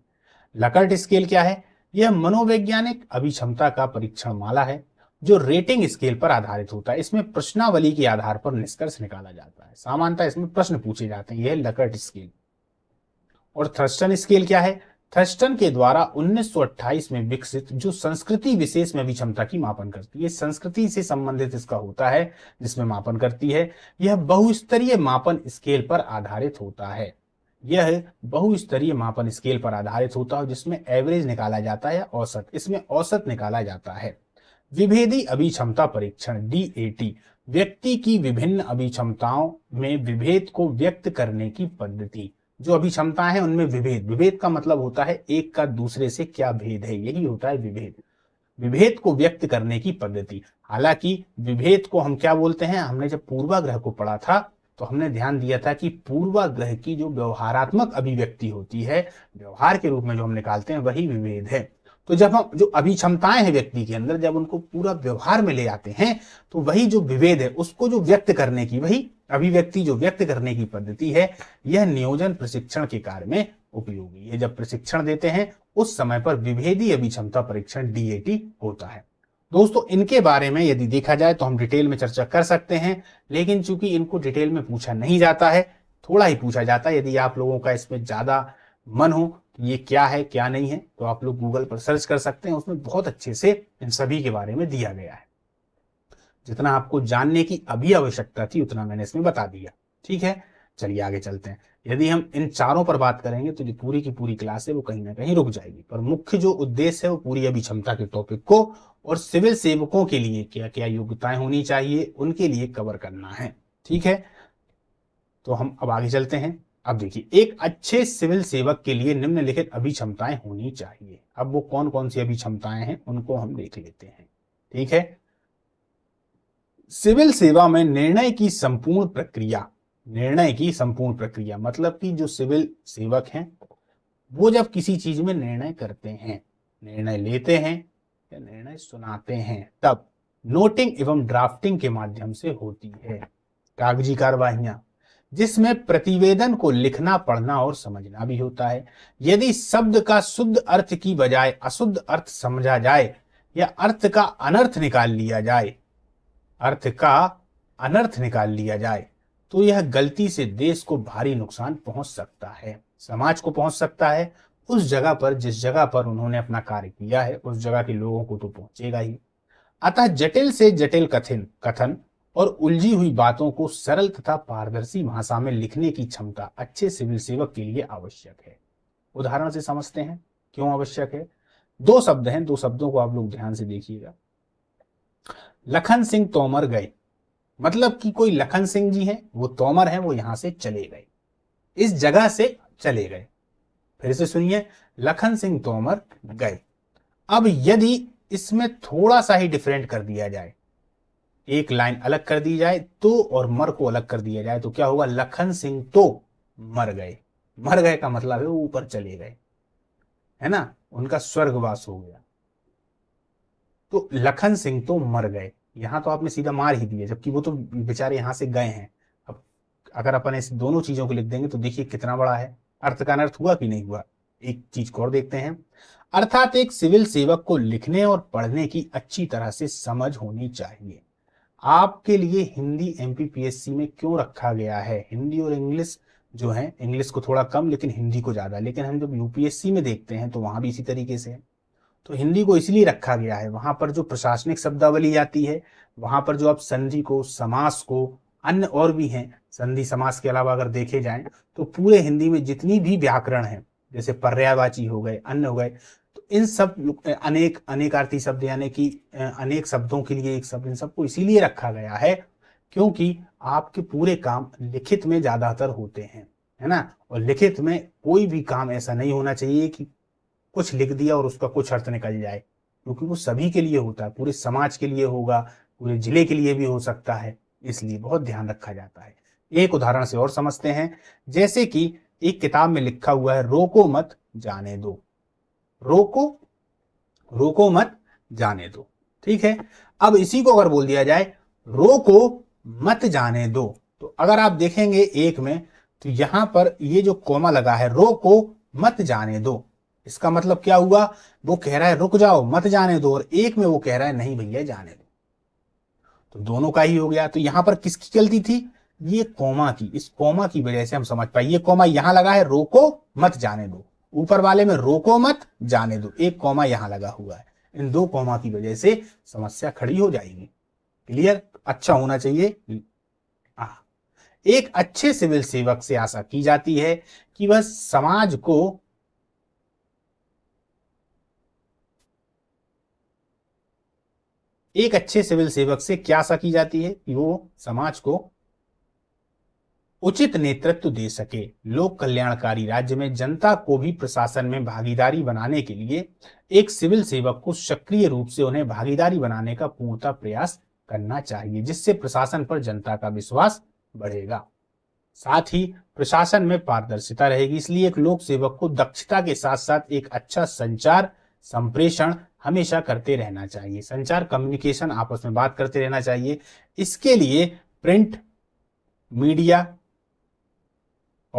लकर्ट स्केल क्या है यह मनोवैज्ञानिक अभिक्षमता का परीक्षण माला है जो रेटिंग स्केल पर आधारित होता है इसमें प्रश्नावली के आधार पर निष्कर्ष निकाला जाता है सामान्यतः इसमें प्रश्न पूछे जाते हैं यह लकर्ट स्केल और थ्रस्टन स्केल क्या है थर्स्टन के द्वारा 1928 में विकसित जो संस्कृति विशेष में भी क्षमता की मापन करती है संस्कृति से संबंधित इसका होता है जिसमें मापन करती है यह बहुस्तरीय मापन स्केल पर आधारित होता है यह बहुस्तरीय मापन स्केल पर आधारित होता है जिसमें एवरेज निकाला जाता है औसत इसमें औसत निकाला जाता है विभेदी अभिक्षमता परीक्षण डी व्यक्ति की विभिन्न अभिक्षमताओं में विभेद को व्यक्त करने की पद्धति जो अभिक्षमता है उनमें विभेद विभेद का मतलब होता है एक का दूसरे से क्या भेद है यही होता है विभेद विभेद को व्यक्त करने की पद्धति हालांकि विभेद को हम क्या बोलते हैं हमने जब पूर्वाग्रह को पढ़ा था तो हमने ध्यान दिया था कि पूर्वाग्रह की जो व्यवहारात्मक अभिव्यक्ति होती है व्यवहार के रूप में जो हम निकालते हैं वही विभेद है तो जब हम जो क्षमताएं हैं व्यक्ति के अंदर जब उनको पूरा व्यवहार में ले आते हैं तो वही जो विभेद है उसको जो व्यक्त करने की वही अभिव्यक्ति जो व्यक्त करने की पद्धति है यह नियोजन प्रशिक्षण के कार्य में उपयोगी है जब प्रशिक्षण देते हैं उस समय पर विभेदी अभिक्षमता परीक्षण डीएटी होता है दोस्तों इनके बारे में यदि देखा जाए तो हम डिटेल में चर्चा कर सकते हैं लेकिन चूंकि इनको डिटेल में पूछा नहीं जाता है थोड़ा ही पूछा जाता है यदि आप लोगों का इसमें ज्यादा मन हो ये क्या है क्या नहीं है तो आप लोग गूगल पर सर्च कर सकते हैं उसमें बहुत अच्छे से इन सभी के बारे में दिया गया है जितना आपको जानने की अभी आवश्यकता थी उतना मैंने इसमें बता दिया ठीक है चलिए आगे चलते हैं यदि हम इन चारों पर बात करेंगे तो जो पूरी की पूरी क्लास है वो कहीं ना कहीं रुक जाएगी पर मुख्य जो उद्देश्य है वो पूरी अभी क्षमता के टॉपिक को और सिविल सेवकों के लिए क्या क्या योग्यताएं होनी चाहिए उनके लिए कवर करना है ठीक है तो हम अब आगे चलते हैं अब देखिए एक अच्छे सिविल सेवक के लिए निम्नलिखित अभी क्षमताएं होनी चाहिए अब वो कौन कौन सी अभी क्षमताएं हैं उनको हम देख लेते हैं ठीक है सिविल सेवा में निर्णय की संपूर्ण प्रक्रिया निर्णय की संपूर्ण प्रक्रिया मतलब कि जो सिविल सेवक हैं वो जब किसी चीज में निर्णय करते हैं निर्णय लेते हैं या निर्णय सुनाते हैं तब नोटिंग एवं ड्राफ्टिंग के माध्यम से होती है कागजी कार्यवाहियां जिसमें प्रतिवेदन को लिखना पढ़ना और समझना भी होता है यदि शब्द का शुद्ध अर्थ की बजाय अशुद्ध अर्थ समझा जाए या अर्थ का अनर्थ निकाल लिया जाए अर्थ का अनर्थ निकाल लिया जाए तो यह गलती से देश को भारी नुकसान पहुंच सकता है समाज को पहुंच सकता है उस जगह पर जिस जगह पर उन्होंने अपना कार्य किया है उस जगह के लोगों को तो पहुंचेगा ही अतः जटिल से जटिल कथिन कथन और उलझी हुई बातों को सरल तथा पारदर्शी भाषा में लिखने की क्षमता अच्छे सिविल सेवक के लिए आवश्यक है उदाहरण से समझते हैं क्यों आवश्यक है दो शब्द हैं दो शब्दों को आप लोग ध्यान से देखिएगा लखन सिंह तोमर गए मतलब कि कोई लखन सिंह जी हैं वो तोमर हैं वो यहां से चले गए इस जगह से चले गए फिर से सुनिए लखन सिंह तोमर गए अब यदि इसमें थोड़ा सा ही डिफरेंट कर दिया जाए एक लाइन अलग कर दी जाए तो और मर को अलग कर दिया जाए तो क्या होगा लखन सिंह तो मर गए मर गए का मतलब है वो ऊपर चले गए है ना उनका स्वर्गवास हो गया तो लखन सिंह तो मर गए यहाँ तो आपने सीधा मार ही दिया जबकि वो तो बेचारे यहाँ से गए हैं अब अगर अपन इस दोनों चीजों को लिख देंगे तो देखिए कितना बड़ा है अर्थ का अनर्थ हुआ कि नहीं हुआ एक चीज को और देखते हैं अर्थात एक सिविल सेवक को लिखने और पढ़ने की अच्छी तरह से समझ होनी चाहिए आपके लिए हिंदी एमपीपीएससी में क्यों रखा गया है हिंदी और इंग्लिश जो है इंग्लिश को थोड़ा कम लेकिन हिंदी को ज्यादा लेकिन हम जब यूपीएससी में देखते हैं तो वहां भी इसी तरीके से है तो हिंदी को इसलिए रखा गया है वहां पर जो प्रशासनिक शब्दावली आती है वहां पर जो आप संधि को समास को अन्य और भी हैं संधि समास के अलावा अगर देखे जाए तो पूरे हिंदी में जितनी भी व्याकरण है जैसे पर्यायवाची हो गए अन्य हो गए तो इन सब अनेक अनेकार्थी शब्द यानी कि अनेक शब्दों के लिए एक शब्द इन सबको इसीलिए रखा गया है क्योंकि आपके पूरे काम लिखित में ज्यादातर होते हैं है ना और लिखित में कोई भी काम ऐसा नहीं होना चाहिए कि कुछ लिख दिया और उसका कुछ अर्थ निकल जाए क्योंकि वो सभी के लिए होता है पूरे समाज के लिए होगा पूरे जिले के लिए भी हो सकता है इसलिए बहुत ध्यान रखा जाता है एक उदाहरण से और समझते हैं जैसे कि एक किताब में लिखा हुआ है रोको मत जाने दो रोको रोको मत जाने दो ठीक है अब इसी को अगर बोल दिया जाए रोको मत जाने दो तो अगर आप देखेंगे एक में तो यहां पर ये जो कोमा लगा है रोको मत जाने दो इसका मतलब क्या हुआ वो कह रहा है रुक जाओ मत जाने दो और एक में वो कह रहा है नहीं भैया जाने दो तो दोनों का ही हो गया तो यहां पर किसकी गलती थी ये कोमा की इस कोमा की वजह से हम समझ पाए ये कोमा यहां लगा है रोको मत जाने दो ऊपर वाले में रोको मत जाने दो एक कोमा यहां लगा हुआ है इन दो कोमा की वजह से समस्या खड़ी हो जाएगी क्लियर अच्छा होना चाहिए आ, एक अच्छे सिविल सेवक से आशा की जाती है कि वह समाज को एक अच्छे सिविल सेवक से क्या आशा की जाती है कि वो समाज को उचित नेतृत्व दे सके लोक कल्याणकारी राज्य में जनता को भी प्रशासन में भागीदारी बनाने के लिए एक सिविल सेवक को सक्रिय रूप से उन्हें भागीदारी बनाने का पूर्णता प्रयास करना चाहिए जिससे प्रशासन पर जनता का विश्वास बढ़ेगा साथ ही प्रशासन में पारदर्शिता रहेगी इसलिए एक लोक सेवक को दक्षता के साथ साथ एक अच्छा संचार संप्रेषण हमेशा करते रहना चाहिए संचार कम्युनिकेशन आपस में बात करते रहना चाहिए इसके लिए प्रिंट मीडिया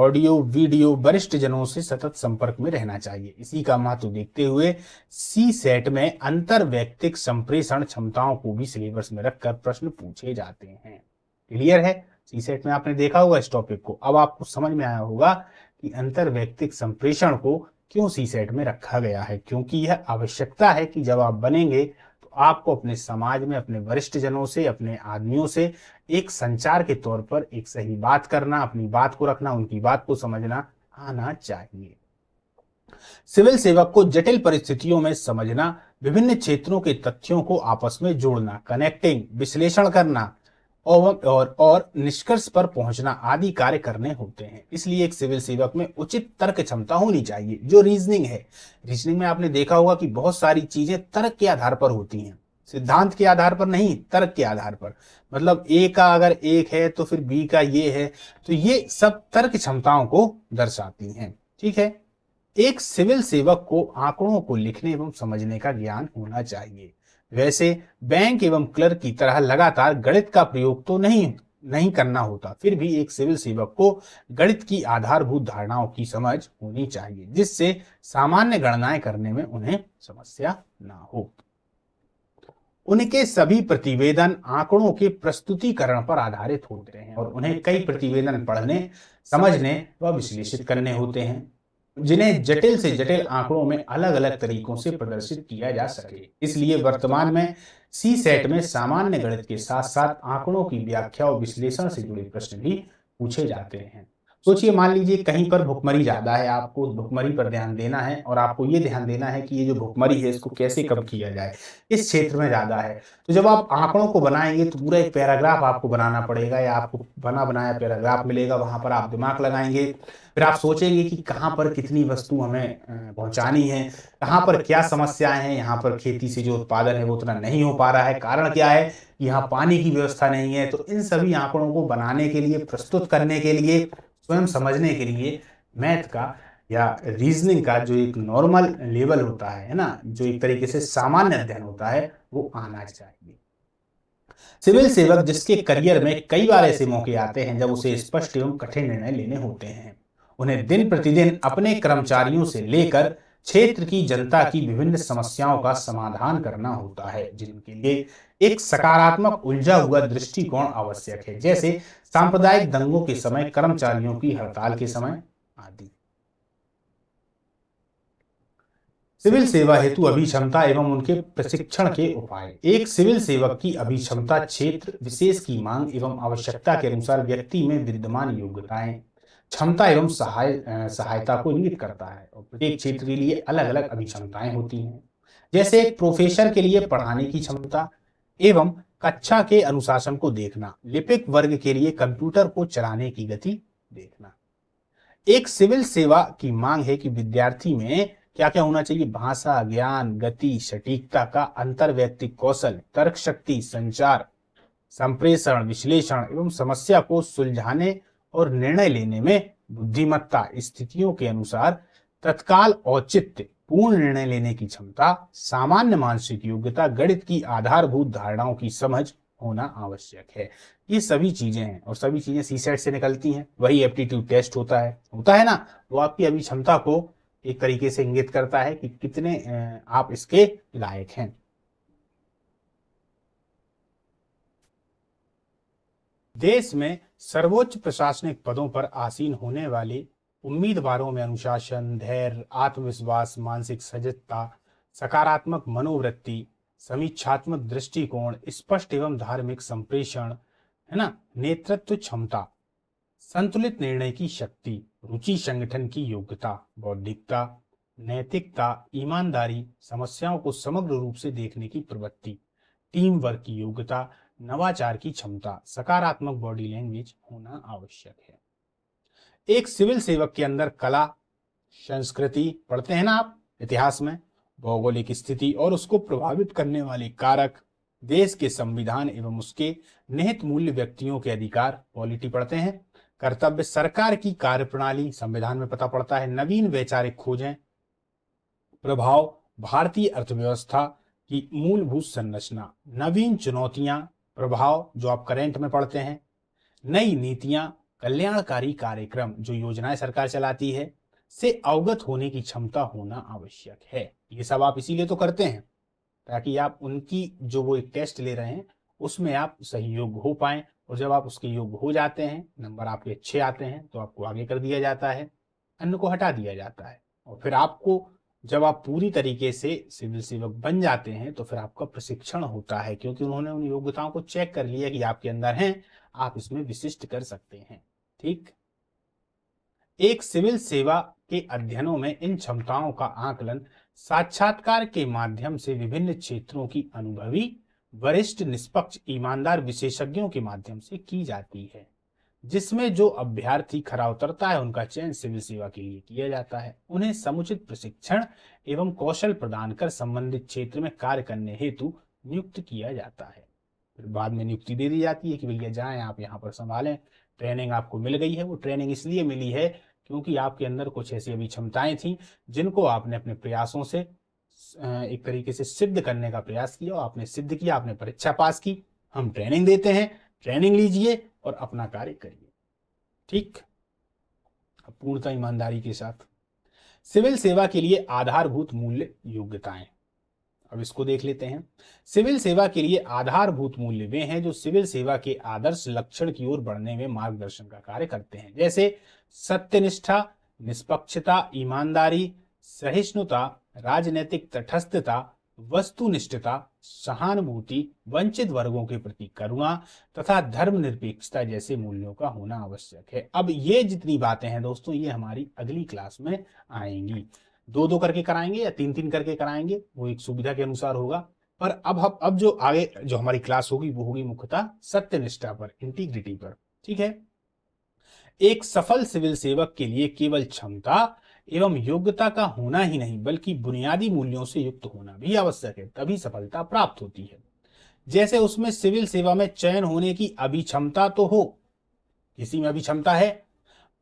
ऑडियो वीडियो वरिष्ठ जनों से सतत संपर्क में रहना चाहिए इसी का महत्व देखते हुए सी सेट में अंतर व्यक्तिक संप्रेषण क्षमताओं को भी सिलेबस में रखकर प्रश्न पूछे जाते हैं क्लियर है सी सेट में आपने देखा होगा इस टॉपिक को अब आपको समझ में आया होगा कि अंतर व्यक्तिक संप्रेषण को क्यों सी सेट में रखा गया है क्योंकि यह आवश्यकता है कि जब आप बनेंगे तो आपको अपने समाज में अपने वरिष्ठ जनों से अपने आदमियों से एक संचार के तौर पर एक सही बात करना अपनी बात को रखना उनकी बात को समझना आना चाहिए सिविल सेवक को जटिल परिस्थितियों में समझना विभिन्न क्षेत्रों के तथ्यों को आपस में जोड़ना कनेक्टिंग विश्लेषण करना और और, निष्कर्ष पर पहुंचना आदि कार्य करने होते हैं इसलिए एक सिविल सेवक में उचित तर्क क्षमता होनी चाहिए जो रीजनिंग है रीजनिंग में आपने देखा होगा कि बहुत सारी चीजें तर्क के आधार पर होती हैं सिद्धांत के आधार पर नहीं तर्क के आधार पर मतलब ए का अगर एक है तो फिर बी का ये है तो ये सब तर्क क्षमताओं को दर्शाती हैं ठीक है एक सिविल सेवक को आंकड़ों को लिखने एवं समझने का ज्ञान होना चाहिए वैसे बैंक एवं क्लर्क की तरह लगातार गणित का प्रयोग तो नहीं नहीं करना होता फिर भी एक सिविल सेवक को गणित की आधारभूत धारणाओं की समझ होनी चाहिए जिससे सामान्य गणनाएं करने में उन्हें समस्या ना हो उनके सभी प्रतिवेदन आंकड़ों के प्रस्तुतिकरण पर आधारित होते हैं और उन्हें कई प्रतिवेदन पढ़ने समझने व विश्लेषित करने होते हैं जिन्हें जटिल से जटिल आंकड़ों में अलग अलग तरीकों से प्रदर्शित किया जा सके इसलिए वर्तमान में सी सेट में सामान्य गणित के साथ साथ आंकड़ों की व्याख्या और विश्लेषण से जुड़े प्रश्न भी पूछे जाते हैं सोचिए मान लीजिए कहीं पर भुखमरी ज़्यादा है आपको उस भुखमरी पर ध्यान देना है और आपको ये ध्यान देना है कि ये जो भुखमरी है इसको कैसे कम किया जाए इस क्षेत्र में ज़्यादा है तो जब आप आंकड़ों को बनाएंगे तो पूरा एक पैराग्राफ आपको बनाना पड़ेगा या आपको बना बनाया पैराग्राफ मिलेगा वहां पर आप दिमाग लगाएंगे फिर आप सोचेंगे कि कहाँ पर कितनी वस्तु हमें पहुंचानी है कहाँ पर क्या समस्याएं हैं यहाँ पर खेती से जो उत्पादन है वो उतना नहीं हो पा रहा है कारण क्या है यहाँ पानी की व्यवस्था नहीं है तो इन सभी आंकड़ों को बनाने के लिए प्रस्तुत करने के लिए स्वयं समझने के लिए मैथ का या रीजनिंग का जो एक नॉर्मल लेवल होता है ना जो एक तरीके से सामान्य अध्ययन होता है वो आना चाहिए सिविल सेवक जिसके करियर में कई बार ऐसे मौके आते हैं जब उसे स्पष्ट एवं कठिन निर्णय लेने होते हैं उन्हें दिन प्रतिदिन अपने कर्मचारियों से लेकर क्षेत्र की जनता की विभिन्न समस्याओं का समाधान करना होता है जिनके लिए एक सकारात्मक उलझा हुआ दृष्टिकोण आवश्यक है जैसे सांप्रदायिक दंगों के समय कर्मचारियों की हड़ताल के समय आदि सिविल सेवा हेतु अभिक्षमता एवं उनके प्रशिक्षण के उपाय एक सिविल सेवक की अभिक्षमता क्षेत्र विशेष की मांग एवं आवश्यकता के अनुसार व्यक्ति में विद्यमान योग्यताएं क्षमता एवं सहाय सहायता को इंगित करता है और प्रत्येक क्षेत्र के लिए अलग अलग अभिक्षमताएं होती हैं जैसे एक प्रोफेसर के लिए पढ़ाने की क्षमता एवं कक्षा के अनुशासन को देखना लिपिक वर्ग के लिए कंप्यूटर को चलाने की गति देखना एक सिविल सेवा की मांग है कि विद्यार्थी में क्या क्या होना चाहिए भाषा ज्ञान गति सटीकता का अंतर अंतर्व्यक्तिक कौशल तर्क शक्ति संचार संप्रेषण विश्लेषण एवं समस्या को सुलझाने और निर्णय लेने में बुद्धिमत्ता स्थितियों के अनुसार तत्काल औचित्य पूर्ण निर्णय लेने की क्षमता सामान्य मानसिक योग्यता गणित की आधारभूत धारणाओं की समझ होना आवश्यक है ये सभी चीजें हैं और सभी चीजें सी सेट से निकलती हैं वही एप्टीट्यूड टेस्ट होता है होता है ना वो आपकी अभी क्षमता को एक तरीके से इंगित करता है कि कितने आप इसके लायक हैं देश में सर्वोच्च प्रशासनिक पदों पर आसीन होने वाले उम्मीदवारों में अनुशासन धैर्य आत्मविश्वास मानसिक सजगता सकारात्मक मनोवृत्ति समीक्षात्मक दृष्टिकोण स्पष्ट एवं धार्मिक संप्रेषण है ना नेतृत्व क्षमता संतुलित निर्णय की शक्ति रुचि संगठन की योग्यता बौद्धिकता नैतिकता ईमानदारी समस्याओं को समग्र रूप से देखने की प्रवृत्ति टीम वर्क की योग्यता नवाचार की क्षमता सकारात्मक बॉडी लैंग्वेज होना आवश्यक है एक सिविल सेवक के अंदर कला संस्कृति पढ़ते हैं ना आप इतिहास में भौगोलिक स्थिति और उसको प्रभावित करने वाले कारक देश के संविधान एवं उसके निहित मूल्य व्यक्तियों के अधिकार पॉलिटी पढ़ते हैं कर्तव्य सरकार की कार्यप्रणाली संविधान में पता पड़ता है नवीन वैचारिक खोजें प्रभाव भारतीय अर्थव्यवस्था की मूलभूत संरचना नवीन चुनौतियां प्रभाव जो आप करेंट में पढ़ते हैं नई नीतियां कल्याणकारी कार्यक्रम जो योजनाएं सरकार चलाती है से अवगत होने की क्षमता होना आवश्यक है ये सब आप इसीलिए तो करते हैं ताकि आप उनकी जो वो एक टेस्ट ले रहे हैं उसमें आप सही योग्य हो पाए और जब आप उसके योग्य हो जाते हैं नंबर आपके अच्छे आते हैं तो आपको आगे कर दिया जाता है अन्न को हटा दिया जाता है और फिर आपको जब आप पूरी तरीके से सिविल सेवक बन जाते हैं तो फिर आपका प्रशिक्षण होता है क्योंकि उन्होंने उन योग्यताओं को चेक कर लिया कि आपके अंदर हैं आप इसमें विशिष्ट कर सकते हैं ठीक एक सिविल सेवा के अध्ययनों में इन क्षमताओं का आकलन साक्षात्कार के माध्यम से विभिन्न क्षेत्रों की अनुभवी वरिष्ठ निष्पक्ष ईमानदार विशेषज्ञों के माध्यम से की जाती है जिसमें जो अभ्यर्थी खरा उतरता है उनका चयन सिविल सेवा के लिए किया जाता है उन्हें समुचित प्रशिक्षण एवं कौशल प्रदान कर संबंधित क्षेत्र में कार्य करने हेतु नियुक्त किया जाता है फिर बाद में नियुक्ति दे दी जाती है कि भैया जाएं आप यहाँ पर संभालें ट्रेनिंग आपको मिल गई है वो ट्रेनिंग इसलिए मिली है क्योंकि आपके अंदर कुछ ऐसी अभी क्षमताएं थी जिनको आपने अपने प्रयासों से एक तरीके से सिद्ध करने का प्रयास किया और आपने सिद्ध किया आपने परीक्षा पास की हम ट्रेनिंग देते हैं ट्रेनिंग लीजिए और अपना कार्य करिए ठीक पूर्णता ईमानदारी के साथ सिविल सेवा के लिए आधारभूत मूल्य योग्यताएं अब इसको देख लेते हैं सिविल सेवा के लिए आधारभूत मूल्य वे हैं जो सिविल सेवा के आदर्श लक्षण की ओर बढ़ने में मार्गदर्शन का कार्य करते हैं जैसे सत्यनिष्ठा निष्पक्षता ईमानदारी सहिष्णुता राजनैतिक तटस्थता वस्तुनिष्ठता सहानुभूति वंचित वर्गों के प्रति करुणा तथा धर्मनिरपेक्षता जैसे मूल्यों का होना आवश्यक है अब ये जितनी बातें हैं दोस्तों ये हमारी अगली क्लास में आएंगी दो दो करके कराएंगे या तीन तीन करके कराएंगे वो एक सुविधा के अनुसार होगा पर अब हम अब जो आगे जो हमारी क्लास होगी वो होगी मुख्यतः सत्यनिष्ठा पर इंटीग्रिटी पर ठीक है एक सफल सिविल सेवक के लिए केवल क्षमता एवं योग्यता का होना ही नहीं बल्कि बुनियादी मूल्यों से युक्त होना भी आवश्यक है तभी सफलता प्राप्त होती है जैसे उसमें सिविल सेवा में चयन होने की अभी क्षमता तो हो किसी में अभी क्षमता है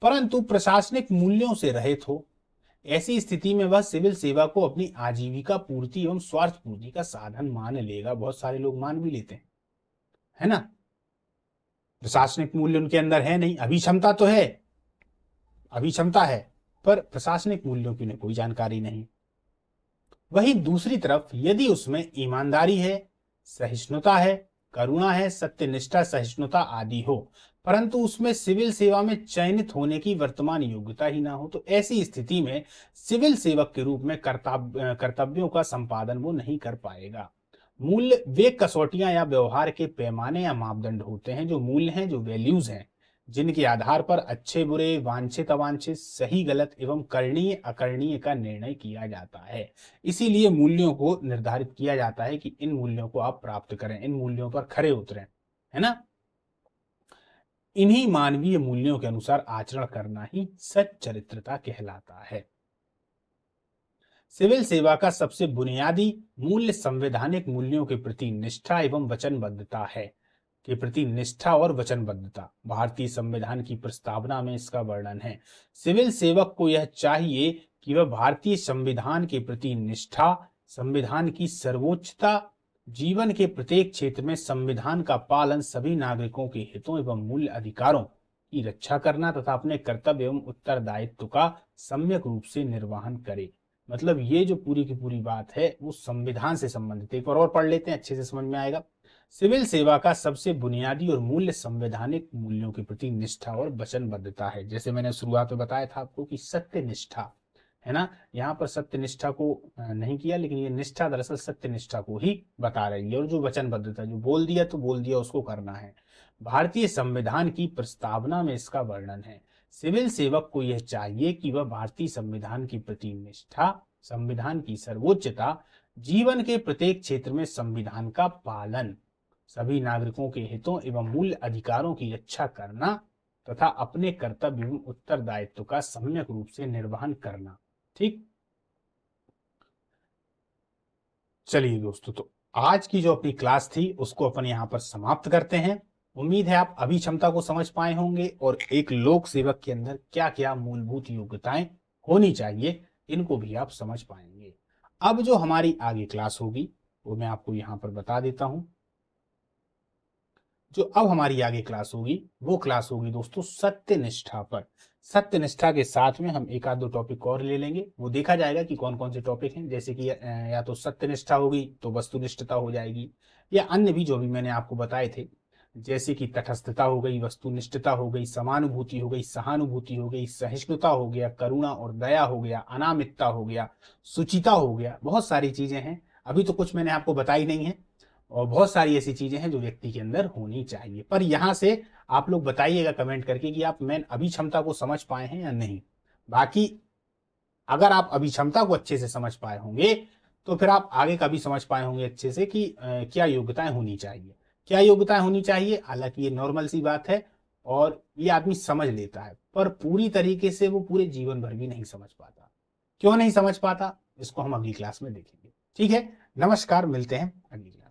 परंतु प्रशासनिक मूल्यों से रहित हो ऐसी स्थिति में वह सिविल सेवा को अपनी आजीविका पूर्ति एवं स्वार्थ पूर्ति का साधन मान लेगा बहुत सारे लोग मान भी लेते हैं है ना प्रशासनिक मूल्य उनके अंदर है नहीं अभी क्षमता तो है अभी क्षमता है पर प्रशासनिक मूल्यों की उन्हें कोई जानकारी नहीं वहीं दूसरी तरफ यदि उसमें ईमानदारी है सहिष्णुता है करुणा है सत्यनिष्ठा सहिष्णुता आदि हो परंतु उसमें सिविल सेवा में चयनित होने की वर्तमान योग्यता ही ना हो तो ऐसी स्थिति में सिविल सेवक के रूप में कर्तव्यों का संपादन वो नहीं कर पाएगा मूल्य वे कसौटियां या व्यवहार के पैमाने या मापदंड होते हैं जो मूल्य हैं जो वैल्यूज हैं जिनके आधार पर अच्छे बुरे वांछित अवांछित सही गलत एवं करणीय अकरणीय का निर्णय किया जाता है इसीलिए मूल्यों को निर्धारित किया जाता है कि इन मूल्यों को आप प्राप्त करें इन मूल्यों पर खरे उतरें है ना इन्हीं मानवीय मूल्यों के अनुसार आचरण करना ही सच्चरित्रता कहलाता है सिविल सेवा का सबसे बुनियादी मूल्य संवैधानिक मूल्यों के प्रति निष्ठा एवं वचनबद्धता है के प्रति निष्ठा और वचनबद्धता भारतीय संविधान की प्रस्तावना में इसका वर्णन है सिविल सेवक को यह चाहिए कि वह भारतीय संविधान के प्रति निष्ठा संविधान की सर्वोच्चता जीवन के प्रत्येक क्षेत्र में संविधान का पालन सभी नागरिकों के हितों एवं मूल्य अधिकारों की रक्षा करना तथा अपने कर्तव्य एवं उत्तरदायित्व का सम्यक रूप से निर्वहन करे मतलब ये जो पूरी की पूरी बात है वो संविधान से संबंधित एक बार और पढ़ लेते हैं अच्छे से समझ में आएगा सिविल सेवा का सबसे बुनियादी और मूल्य संवैधानिक मूल्यों के प्रति निष्ठा और वचनबद्धता है जैसे मैंने शुरुआत में बताया था आपको कि सत्य निष्ठा है ना यहाँ पर सत्य निष्ठा को नहीं किया लेकिन ये निष्ठा दरअसल सत्य निष्ठा को ही बता रही है और जो वचनबद्धता जो बोल दिया तो बोल दिया उसको करना है भारतीय संविधान की प्रस्तावना में इसका वर्णन है सिविल सेवक को यह चाहिए कि वह भारतीय संविधान की प्रति निष्ठा संविधान की सर्वोच्चता जीवन के प्रत्येक क्षेत्र में संविधान का पालन सभी नागरिकों के हितों एवं मूल्य अधिकारों की रक्षा करना तथा अपने कर्तव्य एवं उत्तरदायित्व का सम्यक रूप से निर्वहन करना ठीक चलिए दोस्तों तो आज की जो अपनी क्लास थी उसको अपन यहाँ पर समाप्त करते हैं उम्मीद है आप अभी क्षमता को समझ पाए होंगे और एक लोक सेवक के अंदर क्या क्या मूलभूत योग्यताएं होनी चाहिए इनको भी आप समझ पाएंगे अब जो हमारी आगे क्लास होगी वो मैं आपको यहाँ पर बता देता हूँ जो अब हमारी आगे क्लास होगी वो क्लास होगी दोस्तों सत्य निष्ठा पर सत्य निष्ठा के साथ में हम एक आध दो टॉपिक और ले लेंगे वो देखा जाएगा कि कौन कौन से टॉपिक हैं जैसे कि या तो सत्य निष्ठा होगी तो वस्तुनिष्ठता हो जाएगी या अन्य भी जो भी मैंने आपको बताए थे जैसे कि तटस्थता हो गई वस्तुनिष्ठता हो गई समानुभूति हो गई सहानुभूति हो गई सहिष्णुता हो गया करुणा और दया हो गया अनामितता हो गया सुचिता हो गया बहुत सारी चीजें हैं अभी तो कुछ मैंने आपको बताई नहीं है और बहुत सारी ऐसी चीजें हैं जो व्यक्ति के अंदर होनी चाहिए पर यहाँ से आप लोग बताइएगा कमेंट करके कि आप मैन अभी क्षमता को समझ पाए हैं या नहीं बाकी अगर आप अभी क्षमता को अच्छे से समझ पाए होंगे तो फिर आप आगे का भी समझ पाए होंगे अच्छे से कि आ, क्या योग्यताएं होनी चाहिए क्या योग्यताएं होनी चाहिए हालांकि ये नॉर्मल सी बात है और ये आदमी समझ लेता है पर पूरी तरीके से वो पूरे जीवन भर भी नहीं समझ पाता क्यों नहीं समझ पाता इसको हम अगली क्लास में देखेंगे ठीक है नमस्कार मिलते हैं अगली क्लास